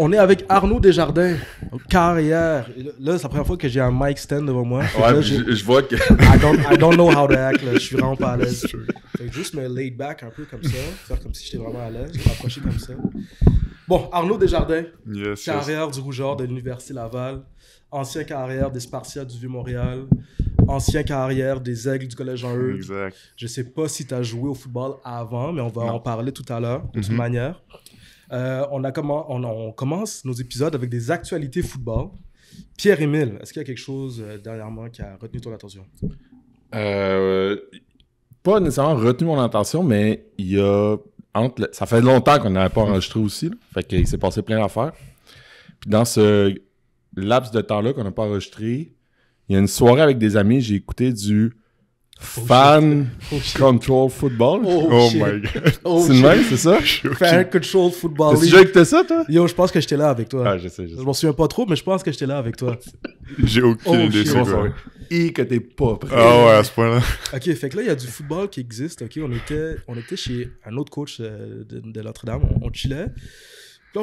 On est avec Arnaud Desjardins, carrière. Là, c'est la première fois que j'ai un mic stand devant moi. je, je vois que. I don't, I don't, know how to act, là. je suis vraiment pas à l'aise. Fait que juste me laid back un peu comme ça, faire comme si j'étais vraiment à l'aise, m'approcher comme ça. Bon, Arnaud Desjardins, carrière du Rougeur de l'Université Laval, ancien carrière des Spartiates du Vieux-Montréal, ancien carrière des Aigles du Collège en Eux. Exact. Je sais pas si tu as joué au football avant, mais on va en parler tout à l'heure, de toute mm-hmm. manière. Euh, on, a comment, on, commence nos épisodes avec des actualités football. Pierre-Émile, est-ce qu'il y a quelque chose euh, derrière moi qui a retenu ton attention? Euh, pas nécessairement retenu mon attention, mais il y a. ça fait longtemps qu'on n'avait pas enregistré aussi. Il fait qu'il s'est passé plein d'affaires. Puis dans ce laps de temps-là qu'on n'a pas enregistré, il y a une soirée avec des amis, j'ai écouté du Oh, Fan oh, Control Football. Oh, oh my god. c'est le même, c'est ça? Fan Control Football. Tu que t'es ça, toi? Yo, je pense que j'étais là avec toi. Ah, je sais, je m'en souviens pas trop, mais je pense que j'étais là avec toi. J'ai aucune idée, c'est Et que t'es pas prêt. Ah ouais, à ce point-là. Ok, fait que là, il y a du football qui existe. Ok, on était, on était chez un autre coach euh, de, de Notre-Dame. on chillait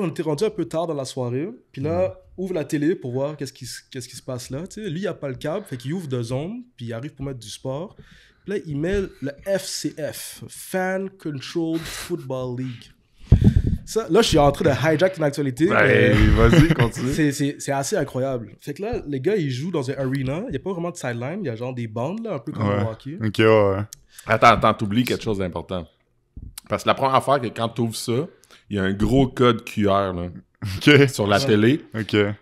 on était rendu un peu tard dans la soirée, puis là, mhm. ouvre la télé pour voir qu'est-ce qui, se passe là. Lui, il a pas le câble, fait qu'il ouvre deux zones, puis il arrive pour mettre du sport. Puis là, il met le FCF, Fan Controlled Football League. Ça, là, je suis en train de hijack une actualité. Ben, vas-y, continue. c'est, assez incroyable. Fait que là, les gars, ils jouent dans une arena. Il n'y a pas vraiment de sideline. Il y a genre des bandes, un peu comme un hockey. Ok, Attends, attends, t'oublies quelque chose d'important. Parce que la première affaire, que quand tu ouvres ça, il y a un gros code QR là, sur la télé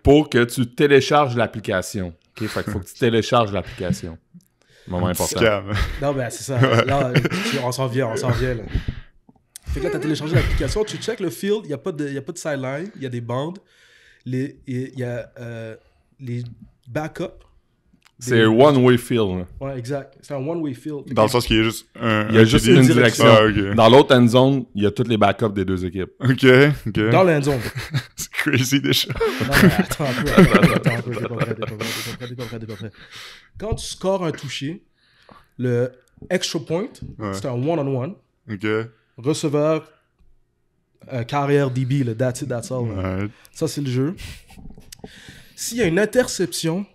pour que tu télécharges l'application. Okay? Fait faut que tu télécharges l'application. Moment important. Non, ben c'est ça. Là, on s'en vient, on s'en vient. Là. Fait que là, tu as téléchargé l'application, tu check le field, il n'y a, pas de, a pas de sideline, il y a des bandes, il y a euh, les backups c'est un one-way field. Ouais, exact. C'est un one-way field. Dans le sens qu'il y a juste Il y a juste une direction. Ah, Dans l'autre end zone, il y a tous les backups des deux équipes. Ok, ok. Dans l'end zone. c'est crazy déjà. Non, attends un peu. Attends, un peu. Quand tu scores un touché, le extra point, c'est un one-on-one. Ok. Receveur, euh, carrière DB, le that's it, that's all. Ça, c'est le jeu. S'il y a une interception,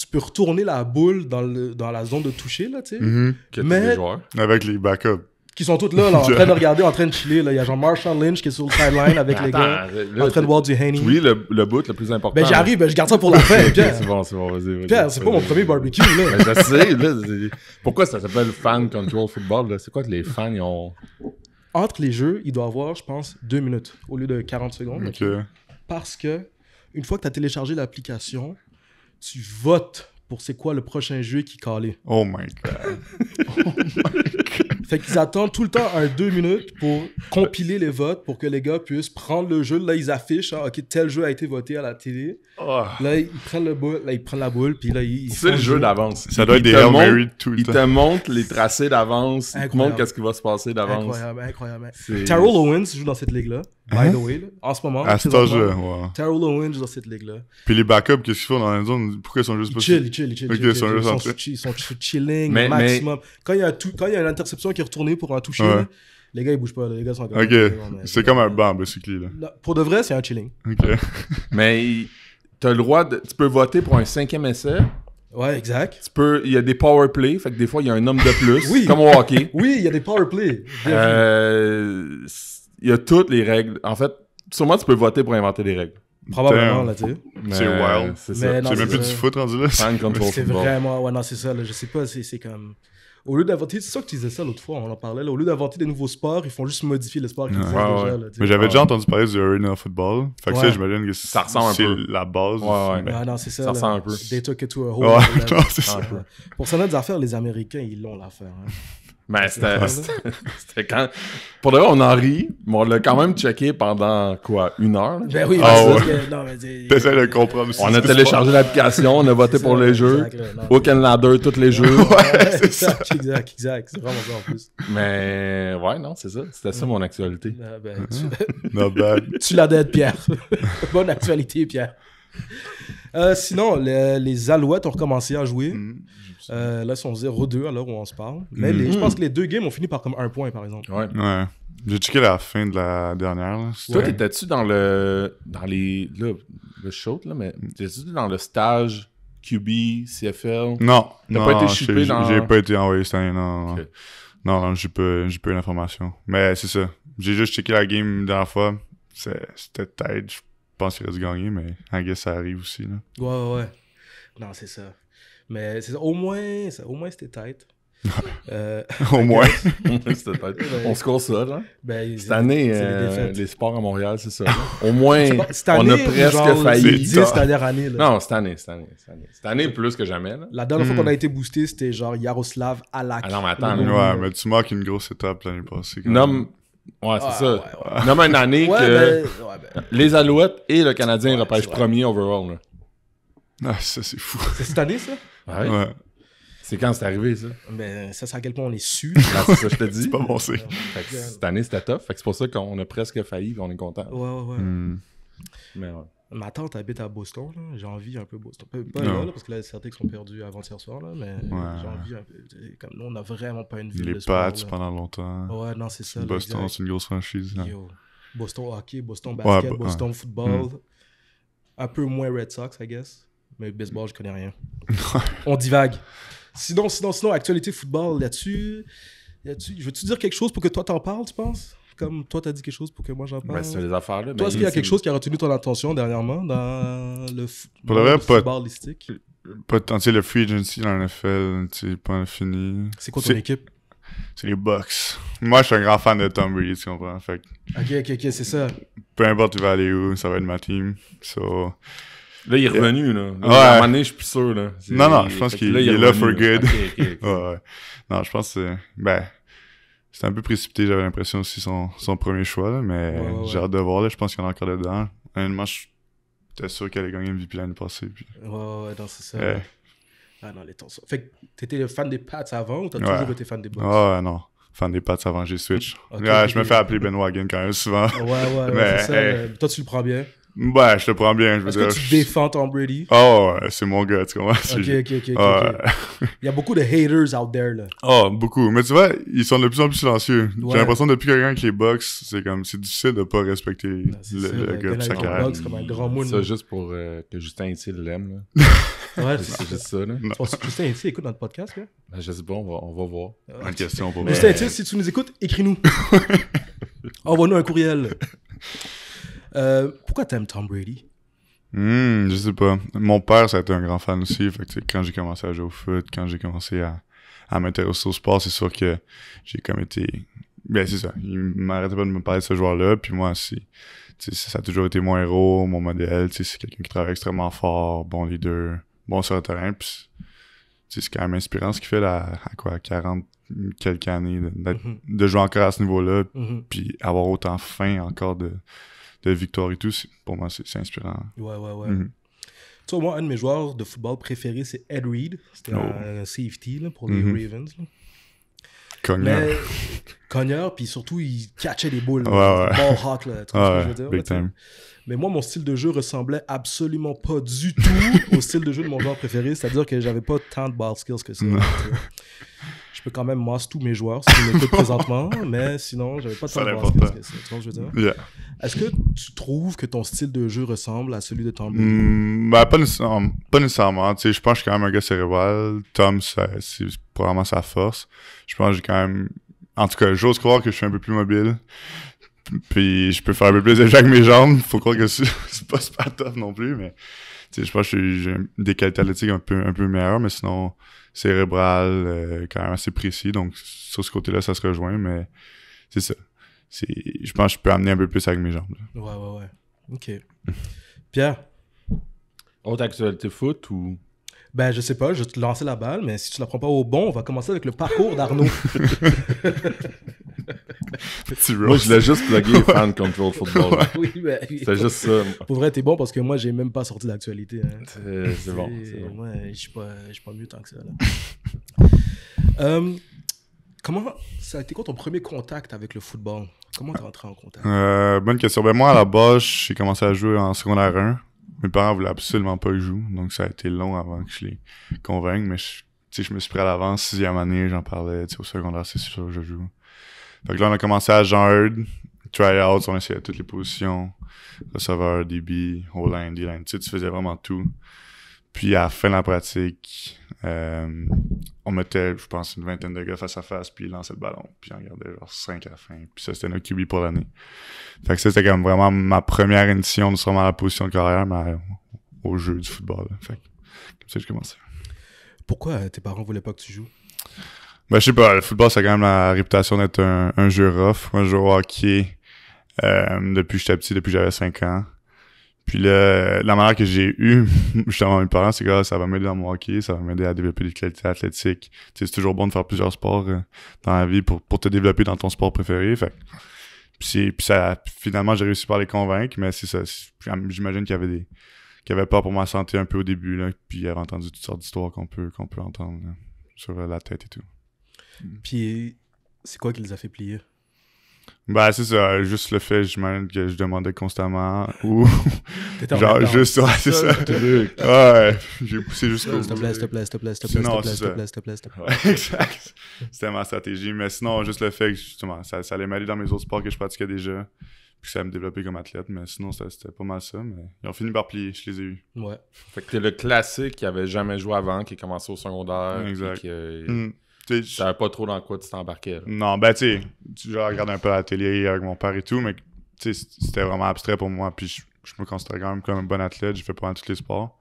tu peux retourner la boule dans, le, dans la zone de toucher, là, tu sais. Mm-hmm. Mais... Avec les backups. Qui sont toutes là, en train de regarder, en train de chiller. Là. Il y a jean Marshall Lynch qui est sur le sideline avec les gars, en train de voir du Henny. Oui, le, le le plus important. Ben j'arrive, ben, je garde ça pour la fin, Pierre. c'est bon, c'est bon, vas-y. Pierre, c'est pas mon premier barbecue, là. ben, je sais, Pourquoi ça s'appelle Fan Control Football, là? C'est quoi que les fans, ils ont... Entre les jeux, il doit avoir, je pense, deux minutes au lieu de 40 secondes. OK. Parce que, une fois que tu as téléchargé l'application, tu votes pour c'est quoi le prochain jeu qui calait. Oh my god. oh my god. Fait qu'ils attendent tout le temps un deux minutes pour compiler les votes pour que les gars puissent prendre le jeu. Là, ils affichent, hein, OK, tel jeu a été voté à la télé. Ah. Là, ils prennent le boule, là, ils prennent la boule, puis là, ils. C'est le jeu d'avance. Ça doit être des Hail ils te montrent les tracés d'avance. Ils te montrent qu'est-ce qui va se passer d'avance. Incroyable, incroyable. Terrell Owens joue dans cette ligue-là, by hein? the way, en ce moment. À ce jeu ouais. Terrell Owens joue dans cette ligue-là. Puis les backups, qu'est-ce qu'ils font dans la zone Pourquoi ils sont juste chill, ils chill, ils chill, ils sont, chilling maximum. Quand il y a une interception retourner pour en toucher. Les gars, ils bougent pas. Les gars sont Ok. C'est comme un bar basically. Là. pour de vrai, c'est un chilling. Ok. mais t'as le droit de. Tu peux voter pour un cinquième essai. Ouais, exact. Tu peux, il y a des power play, fait que des fois il y a un homme de plus, comme au hockey. Oui, il y a des power play. Euh, il y a toutes les règles. En fait, sûrement tu peux voter pour inventer des règles. Probablement, là, tu sais. C'est wild. C'est même plus du foot rendu là. C'est vraiment, ouais, non, c'est ça, là, je sais pas, c'est comme. Au lieu d'inventer, c'est ça que tu disais ça l'autre fois, on en parlait. au lieu d'inventer des nouveaux sports, ils font juste modifier le sport qu'ils ont déjà. Là, mais j'avais déjà ah entendu parler du Arena Football. Fait que ça, j'imagine que ça ressemble un peu. la base. Ouais, non, c'est ça. Ça ressemble un peu. They c'est ça. Pour certaines affaires, les Américains, ils l'ont l'affaire. Hein. Mais ben, c'était quand. Pour de vrai, on en rit, mais on l'a quand même checké pendant quoi Une heure Ben oui, ah, c'est ça que... non, mais T'essaies de On a téléchargé l'application, on a voté pour les jeux. au Ladder, tous les jeux. ouais, c'est ça. Exact, exact. C'est vraiment ça en plus. Mais ouais, non, c'est ça. C'était ça mon actualité. Ah, ben, ah. tu... l'as d'être, Pierre. Bonne actualité, Pierre. Euh, sinon, les Alouettes ont recommencé à jouer. Mm. Euh, là, c'est 0-2 à où on se parle. Mais hmm. je pense que les deux games ont fini par comme un point, par exemple. Ouais. ouais. J'ai checké la fin de la dernière. Toi, t'étais-tu dans le. dans les. Là, le show, là, mais. T'étais-tu dans le stage QB, CFL Non. T'as pas été J'ai pas été envoyé cette année, non. Non, j'ai pas, pas eu l'information. Mais c'est ça. J'ai juste checké la game la dernière fois. C'était tête. Je pense qu'il dû gagner mais en guess ça arrive aussi. Là. Ouais, ouais, ouais. Non, c'est ça. Mais c'est au moins, au moins c'était tight. euh, au moins, c'était tight. on se ça ça, hein. Ben, cette année, euh, les sports à Montréal, c'est ça. au moins, on a presque failli. cette dernière année, Non, cette année, cette année, cette année. plus que jamais. Là. La dernière fois qu'on hmm. a été boosté, c'était genre Yaroslav Alak. Ah non, mais attends. ouais, mais tu manques une grosse étape l'année passée. Quand Nomme... Ouais, c'est ah, ça. Nomme une année que ben, ben. les Alouettes et le Canadien repêchent premier overall. Là. Ah, ça, c'est fou. C'est cette année, ça? Ah ouais. C'est quand c'est arrivé, ça? mais ben, ça, c'est à quel point on est su. Ah, c'est ça, je te dis. c'est pas bon, c'est. cette année, c'était tough. c'est pour ça qu'on a presque failli et on est content. Ouais, ouais, ouais. Hmm. Mais Ma tante habite à Boston, J'ai envie un peu Boston. Pas, là, là, parce que là, certains qui sont perdus avant-hier soir, là, mais j'ai envie un peu. Comme nous, on n'a vraiment pas une ville. Les de pendant longtemps. Ouais, non, c'est ça. Boston, c'est une grosse franchise. Boston hockey, Boston basket, bah, Boston football. Hmm. Un peu moins Red Sox, I guess mais baseball, je connais rien. On divague. Sinon, sinon, sinon, actualité football là-dessus. Là je veux-tu dire quelque chose pour que toi t'en parles, tu penses Comme toi, t'as dit quelque chose pour que moi j'en ben, parle. c'est les affaires là. Toi, est-ce qu'il y a quelque chose qui a retenu ton attention dernièrement dans le, pour le, vrai, le football listique le free agency dans NFL, c'est pas fini. C'est quoi ton équipe c'est les Bucks. Moi, je suis un grand fan de Tom Brady, tu comprends? Fait Ok, ok, ok, c'est ça. Peu importe où va aller où, ça va être ma team. So, Là, il est revenu, là. ouais. je suis plus sûr, là. Non, non, je pense qu'il est, là for good. ouais, ouais. Non, je pense que ben, c'était un peu précipité, j'avais l'impression aussi, son, son premier choix, là, mais j'ai hâte de voir, là. Je pense qu'il y en a encore dedans. Honnêtement, suis sûr qu'elle a gagné MVP l'année passée. Puis... Ouais, ouais, non, c'est ça. Ah non, les temps sont... Fait que t'étais fan des Pats avant ou t'as toujours été fan des Bucks? Ouais, non fan des Pats avant j'ai switch. ouais, je me fais appeler Ben Wagon quand même souvent. Ouais, ouais, mais, c'est ça. Toi, tu le prends bien. Ben, je te prends bien, que tu défends Tom Brady? Oh, c'est mon gars, tu comprends? Ok, ok, ok. Il y a beaucoup de haters out there, là. Oh, beaucoup. Mais tu vois, ils sont de plus en plus silencieux. J'ai l'impression que depuis quelqu'un qui est boxe, c'est comme, c'est difficile de pas respecter ben, le, ben, gars de ben, sa carrière. c'est juste pour euh, que Justin ici l'aime, ouais, c'est, juste ça, là. Tu penses que Justin ici, écoute notre podcast, là? Ben, je sais pas, on va, voir. Une question, Justin ici, si tu nous écoutes, écris-nous. Envoie-nous un courriel. Euh, pourquoi t'aimes Tom Brady? Mmh, je sais pas. Mon père, ça a été un grand fan aussi. quand j'ai commencé à jouer au foot, quand j'ai commencé à, m'intéresser au sport, c'est sûr que j'ai comme été. Ben, c'est ça. Il m'arrêtait pas de me parler de ce joueur-là. Puis moi, aussi ça a toujours été mon héros, mon modèle. C'est quelqu'un qui travaille extrêmement fort, bon leader, bon sur le terrain. Puis c'est quand même inspirant ce qu'il fait là, à quoi, 40 quelques années, mm-hmm. de, jouer encore à ce niveau-là, mm-hmm. puis avoir autant faim encore de, de victoire et tout, pour moi, c'est inspirant. Ouais, ouais, ouais. Mm-hmm. Tu vois, moi, un de mes joueurs de football préférés, c'est Ed Reed. C'était oh. un safety pour les mm-hmm. Ravens. Cogneur. cogneur, puis surtout, il catchait les boules. Ouais, ouais. Ball hawk, là, tu ce que je veux dire? Big time. Mais moi, mon style de jeu ressemblait absolument pas du tout au style de jeu de mon joueur préféré, c'est-à-dire que j'avais pas tant de ball skills que ça je peux quand même masse tous mes joueurs, si je présentement, mais sinon, j'avais pas de basket. Est-ce que tu trouves que ton style de jeu ressemble à celui de Tom hmm, ben, pas, nécessairement, je pense que je suis quand même un gars cérébral. Tom, c'est probablement sa force. Je pense que j'ai quand même. En tout cas, j'ose croire que je suis un peu plus mobile. Puis je peux faire un peu plus avec mes jambes. Faut croire que c'est pas super non plus, mais je pense que j'ai des qualités un peu meilleures, mais sinon cérébral euh, quand même assez précis. Donc, sur ce côté-là, ça se rejoint, mais c'est ça. Je pense que je peux amener un peu plus avec mes jambes. Ouais, ouais, ouais. OK. Pierre? Autre actualité foot ou ben, je sais pas, je vais te lancer la balle, mais si tu la prends pas au bon, on va commencer avec le parcours d'Arnaud. moi, je l'ai juste plugué Fan Control Football. oui, mais... Ben oui, C'est juste ça. Pour vrai, t'es bon parce que moi, j'ai même pas sorti d'actualité. Hein. C'est bon. Moi, je suis pas, mieux tant que ça. Euh, comment ça a été quoi ton premier contact avec le football Comment t'es rentré en contact euh, Bonne question. Ben moi, à la base, j'ai commencé à jouer en secondaire 1. Mes parents voulaient absolument pas que je joue, donc ça a été long avant que je les convainque. Mais je, je me suis pris à l'avance, sixième année, j'en parlais. Au secondaire, c'est sûr que je joue. Fait là, on a commencé à jard, try out on essayait toutes les positions, receveur, DB, O-line, D-line, tu faisais vraiment tout. Puis à la fin de la pratique, euh, on mettait, je pense, une vingtaine de gars face à face, puis ils lançaient le ballon, puis on gardait genre 5 à la fin, puis ça, c'était notre QB pour l'année. Fait ça, c'était comme vraiment ma première édition, non seulement à la position de carrière, mais euh, au jeu du football. Fait que, comme ça, j'ai commencé. Pourquoi euh, tes parents voulaient pas que tu joues ben, je sais pas, le football, ça a quand même la réputation d'être un, un, jeu rough. un jeu hockey euh, depuis que j'étais petit, depuis que j'avais 5 ans. Puis là, euh, la manière que j'ai eu justement, mes parents, c'est que ah, ça va m'aider dans mon hockey, ça va m'aider à développer des qualités athlétiques. c'est toujours bon de faire plusieurs sports euh, dans la vie pour, pour te développer dans ton sport préféré. Fait. Puis, puis ça, finalement, j'ai réussi par les convaincre, mais c'est ça. J'imagine qu'il y avait des qu'il avait peur pour ma santé un peu au début, là, puis il avait entendu toutes sortes d'histoires qu'on peut, qu'on peut entendre sur la tête et tout. Mm. Puis c'est quoi qui les a fait plier? Ben, c'est ça, juste le fait, que je demandais constamment ou. genre, juste, ouais, c'est ça. ouais, j'ai poussé jusqu'au. S'il te plaît, s'il te plaît, s'il te plaît, s'il te plaît, s'il te plaît, s'il te plaît, s'il te plaît. Exact. C'était ma stratégie. Mais sinon, juste le fait que, justement, ça, allait m'aller dans mes autres sports que je pratiquais déjà. Puis ça me développer comme athlète. Mais sinon, c'était pas mal ça. Mais ils ont fini par plier, je les ai eus. Ouais. Fait que t'es le classique qui avait jamais joué avant, qui commencé au secondaire. Exact. Tu savais pas trop dans quoi tu t'embarquais. Non, ben tu sais, je regardais un peu à la télé euh, avec mon père et tout, mais tu sais c'était vraiment abstrait pour moi. Puis je, me considère quand même comme un bon athlète, Je fais pas mal tous les sports.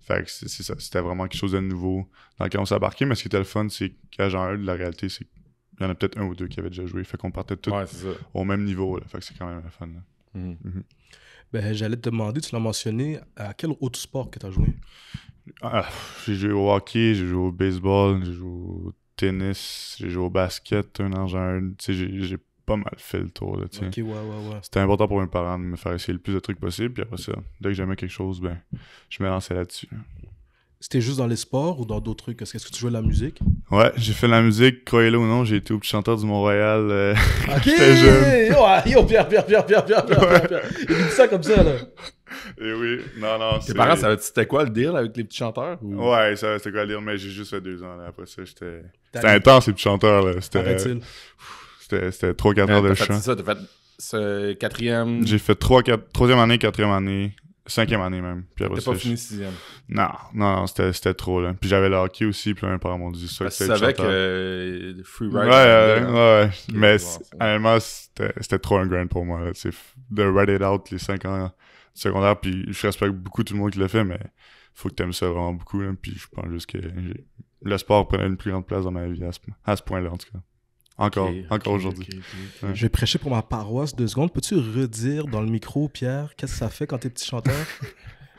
Fait que c'était vraiment quelque chose de nouveau dans lequel on s'est embarqué. Mais ce qui était le fun, c'est qu'à jean de la réalité, c'est qu'il y en a peut-être un ou deux qui avaient déjà joué. Fait qu'on partait tous au même niveau. Fait que c'est quand même le fun. Mhm. Mhm. Ben, j'allais te demander, tu l'as mentionné, à quel autre sport que tu as joué? Ah, j'ai joué au hockey, j'ai joué au baseball, j'ai joué au tennis, j'ai joué au basket un an, Tu sais, j'ai pas mal fait le tour. Là, ok, ouais, ouais, C'était important pour mes parents de me faire essayer le plus de trucs possible. Puis après ça, dès que j'aimais quelque chose, ben, je me lançais là-dessus. C'était juste dans les sports ou dans d'autres trucs Est-ce que tu jouais de la musique Ouais, j'ai fait de la musique, croyez-le ou non, j'ai été au petit chanteur du Montréal. Euh, j'étais jeune. Yo, Pierre, Pierre, Pierre, Pierre, Pierre, Pierre. Il dit ça comme ça, là. Et eh oui, non, non. Tes parents, c'était quoi le deal avec les petits chanteurs? Ou... Ouais, ça, c'était quoi le deal, mais j'ai juste fait deux ans. Là. Après ça, j'étais. C'était intense, les petits chanteurs. là. C'était 3-4 heures de chant. C'est ça, t'as fait ce quatrième. J'ai fait 3 quatre, troisième année, quatrième année, 5 cinquième année même. T'as pas fini sixième. Non, non, non, c'était trop, là. Puis j'avais le hockey aussi, puis un parent m'a dit ça. que tu savais que Free Ride. Ouais, ouais, Mais honnêtement, c'était trop un grind pour moi, là. De Ride It Out, les 5 ans secondaire, puis je respecte beaucoup tout le monde qui l'a fait, mais faut que tu aimes ça vraiment beaucoup, puis je pense juste que le sport prenait une plus grande place dans ma vie à ce, point-là, en tout cas. Encore, encore aujourd'hui. Je vais prêcher pour ma paroisse deux secondes. Peux-tu redire dans le micro, Pierre, qu'est-ce que ça fait quand t'es petit chanteur?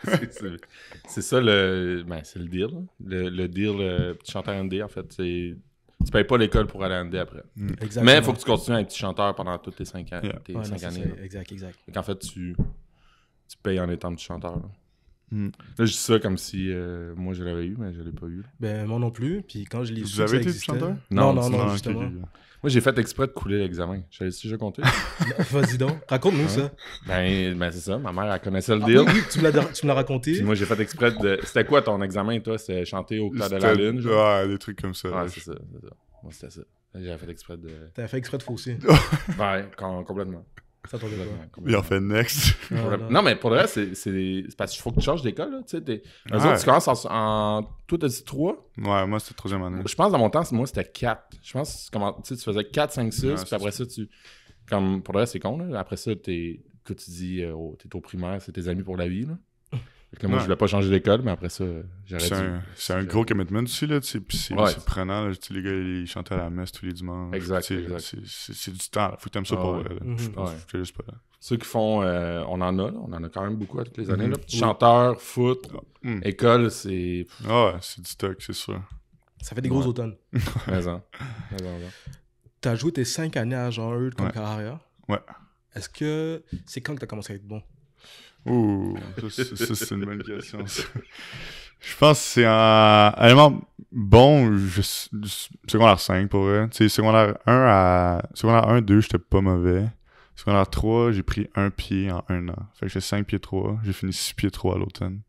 c'est ça le, ben, c'est le deal. Hein. Le, deal, euh, petit chanteur ND, en fait. C'est, tu payes pas l'école pour aller à ND après. Mm. Mais il faut que tu continues à être petit chanteur pendant toutes tes cinq, ans, années. Exact, exact. Donc, en fait, tu tu payes en étant petit chanteur. Là. j'ai hmm. je dis ça comme si euh, moi je l'avais eu, mais je l'ai pas eu. Ben, moi non plus. Puis quand je l'ai su. Vous avez été petit chanteur Non, non, non, justement. Moi, j'ai fait exprès de couler l'examen. J'avais déjà compté. Vas-y donc, raconte-nous ça. Ben, ben, c'est ça, ma mère, elle connaissait le ah, deal. Oui, tu me l'as raconté. moi, j'ai fait exprès de. C'était quoi ton examen, toi C'était chanter au clair de la lune ah, des trucs comme ça. Ouais, c'est ça. Moi, c'était ça. J'avais fait exprès de. T'avais fait exprès de fausser. ouais, complètement. Ça tourne fait next. non. mais pour le reste, c'est, parce qu'il faut que tu changes d'école. tu sais, ah autres, tu commences en. en... Toi, t'as dit 3 Ouais, moi, c'était troisième année. Je pense, dans mon temps, moi, c'était 4. Je pense comment, tu, sais, tu faisais 4, 5, 6, puis après ça, tu. Comme pour le reste, c'est con. Après ça, t'es, que tu dis, euh, t'es au primaire, c'est tes amis pour la vie. Là moi, je voulais pas changer d'école, mais après ça, j'aurais C'est c'est un gros commitment aussi, là. C'est surprenant. prenant. Là, les gars, ils chantaient à la messe tous les dimanches. Exact. C'est du temps. Là. Faut que t'aimes ça pour ah vrai. Mhm. Je pense juste pas. Ceux qui font, euh, on en a, là. on en a quand même beaucoup à toutes les années. Mhm. Chanteur, foot, ah, hmm. école, c'est. Ah ouais, c'est du stock, c'est sûr. Ça fait des gros automnes. Mais en. Hein. Hein. T'as joué tes cinq années à Jean-Eudes comme carrière. Ouais. Est-ce que c'est quand que t'as commencé à être bon? Ouh, ça, c'est une bonne question. Je pense que c'est un élément bon, je, secondaire 5 pour vrai. Tu sais, secondaire 1 à secondaire 1, 2, j'étais pas mauvais. Secondaire 3, j'ai pris un pied en un an. Fait que j'ai 5 pieds 3, j'ai fini 6 pieds 3 à l'automne.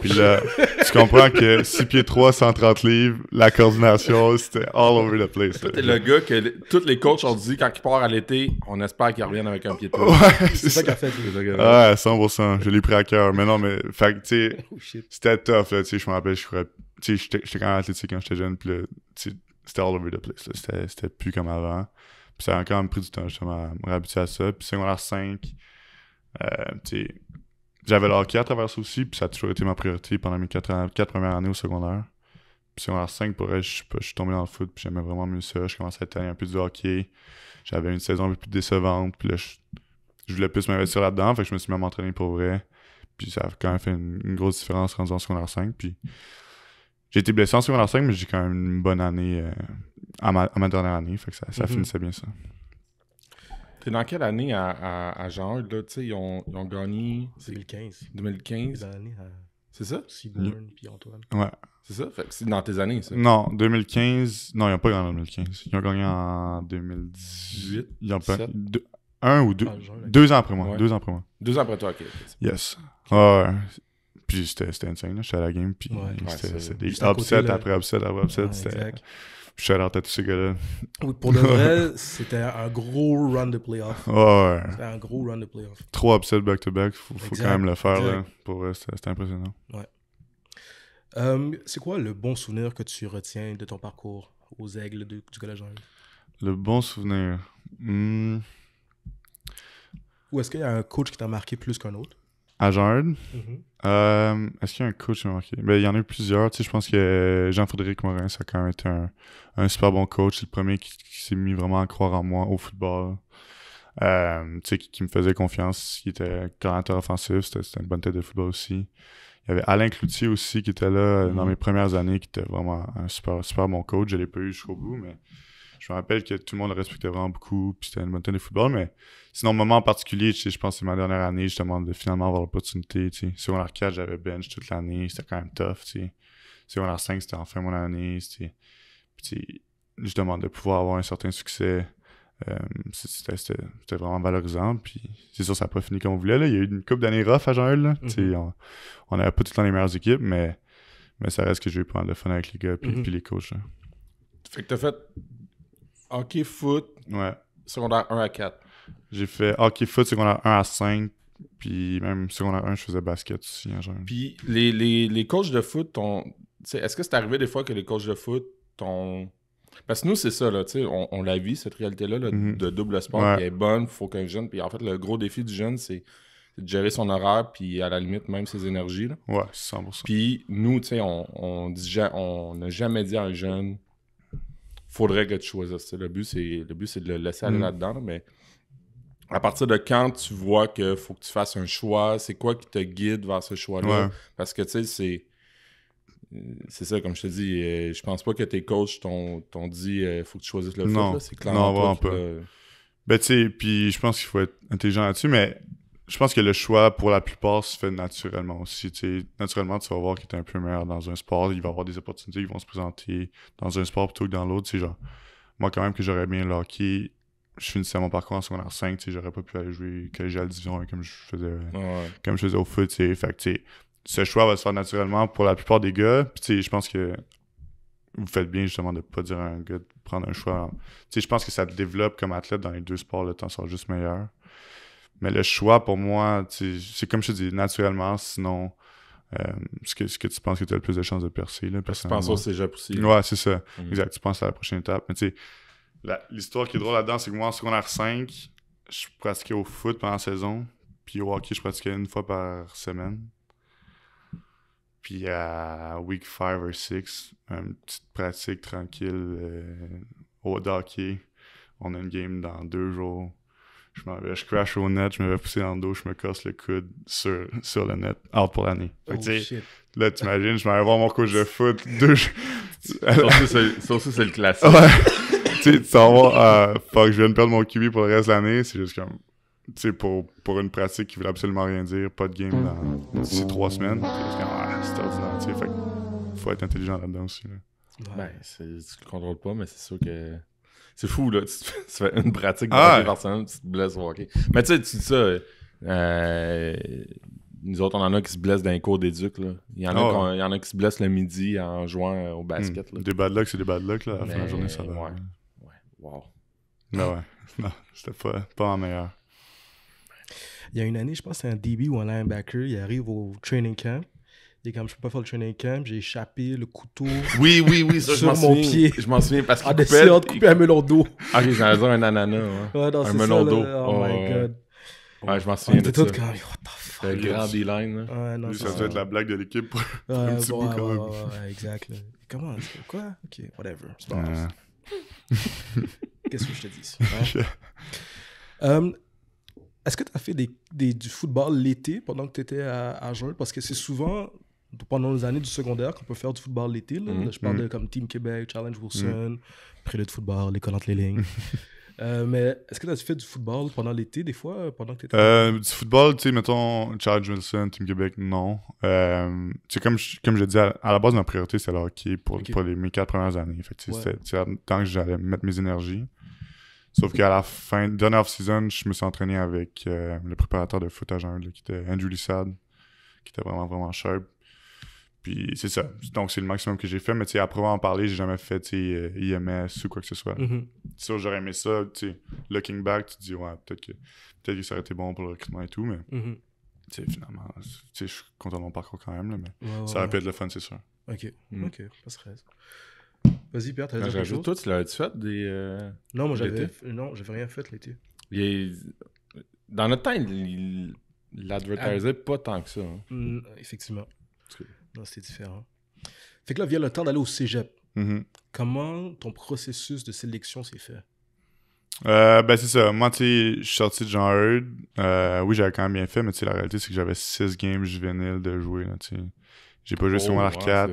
Puis là, tu comprends que 6 pieds 3, 130 livres, la coordination, c'était all over the place. c'était le gars que tous les coachs ont dit quand il part à l'été, on espère qu'il revienne avec un pied de plus. Ouais, c'est ça, qu'a fait. Ouais, 100%. Je l'ai pris à cœur. Mais non, mais, fait que, tu sais, oh, c'était tough, là. Tu sais, je me rappelle, je crois Tu sais, j'étais quand même athlétique quand j'étais jeune, puis là, tu sais, c'était all over the place, là. C'était plus comme avant. Puis ça a quand même pris du temps, justement, à me réhabituer à ça. Puis secondaire 5, euh, tu sais, j'avais le hockey à travers ça aussi, puis ça a toujours été ma priorité pendant mes quatre premières années au secondaire. Puis secondaire 5, pour elle, je, suis tombé dans le foot, puis j'aimais vraiment mieux ça. Je commençais à être un peu du hockey. J'avais une saison un peu plus décevante, puis là, je, voulais plus m'investir là-dedans, fait que je me suis même entraîné pour vrai. Puis ça a quand même fait une, grosse différence rendu en secondaire 5. Puis j'ai été blessé en secondaire 5, mais j'ai quand même une bonne année euh, à, ma, dernière année. Fait que ça, ça mhm. finissait bien ça. C'est dans quelle année à, à, là, ils ont, ils ont gagné. 2015. 2015. C'est ça? puis Antoine. Ouais. C'est ça? Fait que c'est dans tes années, ça? Non, 2015. Non, ils n'ont pas gagné en 2015. Ils ont gagné en 2018. Ils ont pas. Un ou deux. Ah, deux ans après moi. Deux ans après moi. Deux ans après toi, ok. Yes. puis c'était insane, là. J'étais à la game, puis c'était des upsets après upset après upset. c'était... Je suis à tous ces gars-là. Oui, pour le vrai, c'était un gros run de playoff. Ouais. C'était un gros run de playoff. Trois upset back-to-back, faut, faut quand même le faire. Pour c'était impressionnant. Ouais. Euh, c'est quoi le bon souvenir que tu retiens de ton parcours aux aigles du Collège Le bon souvenir. Hmm. Ou est-ce qu'il y a un coach qui t'a marqué plus qu'un autre à Mm euh, Est-ce qu'il y a un coach qui marqué ben, Il y en a eu plusieurs. Tu sais, je pense que Jean-Frédéric Morin, ça a quand même été un, super bon coach. C'est le premier qui, s'est mis vraiment à croire en moi au football. Euh, tu sais, qui, me faisait confiance, qui était créateur offensif. C'était une bonne tête de football aussi. Il y avait Alain Cloutier aussi qui était là euh, dans mhm. mes premières années, qui était vraiment un super, super bon coach. Je ne l'ai pas eu jusqu'au bout, mais je me rappelle que tout le monde le respectait vraiment beaucoup, puis c'était une montagne de football, mais sinon, moment en particulier, je pense que c'est ma dernière année, je demande de finalement avoir l'opportunité, tu sais. a 4, j'avais bench toute l'année, c'était quand même tough, tu sais. a 5, c'était enfin mon année, c'était... je demande de pouvoir avoir un certain succès, euh, c'était vraiment valorisant. Puis c'est sûr, ça n'a pas fini comme on voulait. Il y a eu une coupe d'années rough à jean mm-hmm. On n'avait pas tout le temps les meilleures équipes, mais, mais ça reste que je vais prendre le fun avec les gars puis, mm-hmm. les coachs. Fait que t'as fait hockey, foot, secondaire 1 à 4. J'ai fait hockey, foot, secondaire 1 à 5. Puis même secondaire 1, je faisais basket aussi. puis les, coachs de foot, est-ce que c'est arrivé des fois que les coachs de foot t'ont. Parce que nous, c'est ça, là, on, la vit, cette réalité-là, mhm. de double sport qui est bonne, faut qu'un jeune. Puis en fait, le gros défi du jeune, c'est de gérer son horaire, puis à la limite, même ses énergies. Là. Ouais, 100%. Puis nous, on n'a on jamais dit à un jeune faudrait que tu choisisses. Le but, c'est, le but, c'est de le laisser aller mm. là-dedans, mais à partir de quand tu vois que faut que tu fasses un choix, c'est quoi qui te guide vers ce choix-là? Parce que, tu sais, c'est... C'est ça, comme je te dis, euh, je pense pas que tes coachs t'ont, t'ont dit il euh, faut que tu choisisses le foot. C'est clair. » non, Ben, tu sais, puis je pense qu'il faut être intelligent là-dessus, mais je pense que le choix pour la plupart se fait naturellement aussi. Naturellement, tu vas voir qu'il est un peu meilleur dans un sport. Il va avoir des opportunités qui vont se présenter dans un sport plutôt que dans l'autre. moi, quand même, que j'aurais bien le hockey, je finissais mon parcours en secondaire 5. J'aurais pas pu aller jouer collégial division comme je faisais, comme je faisais au foot. ce choix va se faire naturellement pour la plupart des gars. Puis, je pense que vous faites bien justement de pas dire à un gars de prendre un choix. Je pense que ça te développe comme athlète dans les deux sports. Le temps sera juste meilleur. Mais le choix, pour moi, c'est comme je te dis, naturellement, sinon, euh, ce, que, tu penses que tu as le plus de chances de percer. Là, tu penses au cégep aussi. Ouais, c'est ça. Mhm. Exact. Tu penses à la prochaine étape. Mais tu sais, l'histoire qui est drôle là-dedans, c'est que moi, en secondaire 5, je pratiquais au foot pendant la saison. Puis au hockey, je pratiquais une fois par semaine. Puis à week 5 ou 6, une petite pratique tranquille euh, au hockey. On a une game dans deux jours je m'en vais, je crash au net, je me vais pousser dans le dos, je me casse le coude sur, sur le net, out pour l'année. Oh, là, t'imagines, je m'en vais voir mon coach de foot, deux. Surtout, c'est le classique. tu sais, tu t'en vas, euh, fuck, je viens de perdre mon QB pour le reste de l'année, c'est juste comme. Tu sais, pour, pour une pratique qui veut absolument rien dire, pas de game mm. dans ces trois semaines, c'est comme, ah, c'est ordinaire, tu sais, faut être intelligent là-dedans aussi. Ben, tu le contrôles pas, mais c'est sûr que c'est fou, là. Tu, fais une pratique de hockey semaine, tu te blesses hockey. Mais tu sais, tu dis ça. Euh, nous autres, on en a qui se blessent dans les cours d'éduc. Là. Il, y en a ah y en a qui se blessent le midi en jouant au basket. Là. Des bad luck, c'est des bad luck. Là, à la fin de la journée, ça va. Ouais. ouais. Wow. Mais ouais. non, c'était pas, pas en meilleur. Il y a une année, je pense, c'est un DB ou un linebacker. Il arrive au training camp comme, je peux pas faire le training camp, j'ai échappé le couteau. Oui, oui, oui, ça, je m'en souviens. Pied. Je m'en souviens parce qu'il coupait. En essayant de couper un melon d'eau. Ah, ok, j'allais dire un ananas. Ouais. Ouais, non, un melon d'eau. Oh, my god. Ouais, je m'en souviens. C'était tout tous comme, what the fuck. Le grand D-line. Hein. Ouais, ça devait être la blague de l'équipe pour un petit bout quand même. Ouais, exact. Comment Quoi Ok, whatever. C'est pas Qu'est-ce que je te dis hein? euh, Est-ce que tu as fait des, du football l'été pendant que tu étais à, à Joël? Parce que c'est souvent pendant les années du secondaire qu'on peut faire du football l'été. Mm-hmm. je parle de mm-hmm. comme Team Québec, Challenge Wilson, mm-hmm. de football, l'école entre les lignes. Euh, mais est-ce que tu as fait du football pendant l'été, des fois, euh, pendant que tu étais... Euh, du football, tu sais, mettons, Challenge Wilson, Team Québec, non. Euh, comme je, comme je à, la base, ma priorité, c'est le hockey pour, mes quatre premières années. tant que j'allais mettre mes énergies. Sauf qu'à la fin, dernière off-season, je me suis entraîné avec le préparateur de foot à qui était Andrew Lissad, qui était vraiment, vraiment sharp c'est ça. Donc c'est le maximum que j'ai fait. Mais tu sais, après en parler, j'ai jamais fait IMS euh, ou quoi que ce soit. Mm j'aurais aimé ça. Tu sais, looking back, tu te dis, ouais, peut-être que, peut que ça aurait été bon pour le recrutement et tout. Mais mm-hmm. tu sais, finalement, je suis content de mon parcours quand même. mais ça aurait pu être le fun, c'est sûr. Ok, mm. ok, pas stress. Vas-y, Pierre, t'as ah, déjà tu l'avais-tu fait des. Euh, non, moi, j'avais. Non, rien fait l'été. Dans notre temps, il l'advertisait ah. pas tant que ça. Hein. Mm, effectivement c'est différent. Fait que là, vient le temps d'aller au cégep, mhm. comment ton processus de sélection s'est fait? Euh, ben, c'est ça. Moi, tu sais, je suis sorti de Jean Heard. Euh, oui, j'avais quand même bien fait, mais tu sais, la réalité, c'est que j'avais 6 games juvéniles de jouer, là, tu J'ai pas joué sur mon r 4.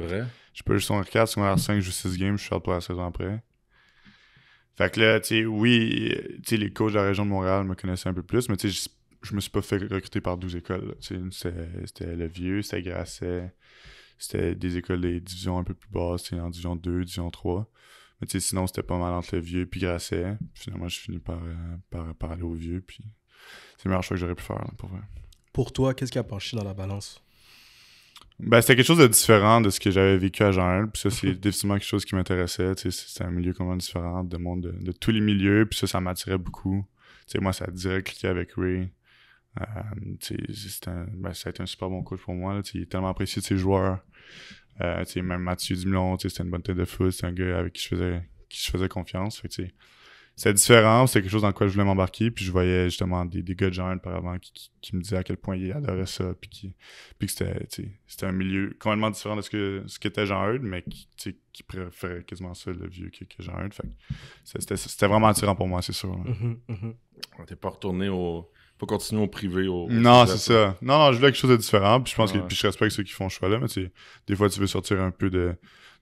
J'ai pas joué sur 4, r 5, je joue 6 games, je suis sorti pour la saison après. Fait que là, tu sais, oui, euh, tu sais, les coachs de la région de Montréal me connaissaient un peu plus, mais tu sais, je me suis pas fait recruter par 12 écoles. C'était le vieux, c'était Grasset, c'était des écoles des divisions un peu plus basses, en division 2, division 3. Mais tu sais, sinon, c'était pas mal entre le vieux puis Grasset. finalement, je finis euh, par, par, aller au vieux. Puis c'est le meilleur choix que j'aurais pu faire, pour vrai. Pour toi, qu'est-ce qui a penché dans la balance? Ben, c'était quelque chose de différent de ce que j'avais vécu à Jean. Puis ça, c'est définitivement quelque chose qui m'intéressait. C'était un milieu complètement différent, de monde de, tous les milieux. Puis ça, ça m'attirait beaucoup. moi, ça a direct cliqué avec Ray. Euh, c'est un, ben, un super bon coach pour moi. il est tellement apprécié de ses joueurs. Euh, même Mathieu Dumelon, c'était une bonne tête de foot. c'était un gars avec qui je faisais, qui faisais confiance. c'est c'était différent, c'est quelque chose dans quoi je voulais m'embarquer. Puis je voyais justement des, des gars de jeunes par avant qui, me disaient à quel point ils adoraient ça. Puis, qui, puis que c'était, un milieu complètement différent de ce, que, ce qu'était jean eude mais qui, qui préférait quasiment ça, le vieux que, jean eude c'était, c'était, vraiment attirant pour moi, c'est sûr. Mm-hmm, mm-hmm. on' T'es pas retourné au, pas continuer au privé. Au, non, c'est ça. Non, je voulais quelque chose de différent. Puis je pense que puis je respecte ceux qui font ce choix-là, mais des fois, tu veux sortir un peu de,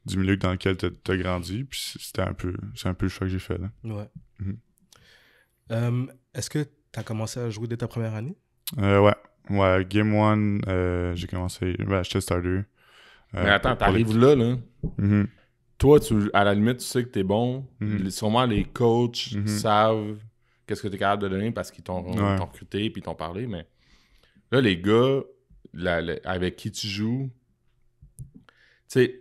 du milieu dans lequel tu as, grandi. Puis c'était un peu, c'est un peu le choix que j'ai fait. Là. Ouais. Mhm. Est-ce que tu as commencé à jouer dès ta première année? Euh, ouais. Ouais, Game One, euh, j'ai commencé. Ben, j'étais starter. Euh, mais attends, t'arrives là, là. Mhm. Toi, tu, à la limite, tu sais que t'es bon. Mhm. Sûrement les coachs savent qu'est-ce que tu es capable de donner parce qu'ils t'ont recruté recruté puis t'ont parlé. Mais là, les gars avec qui tu joues, tu sais,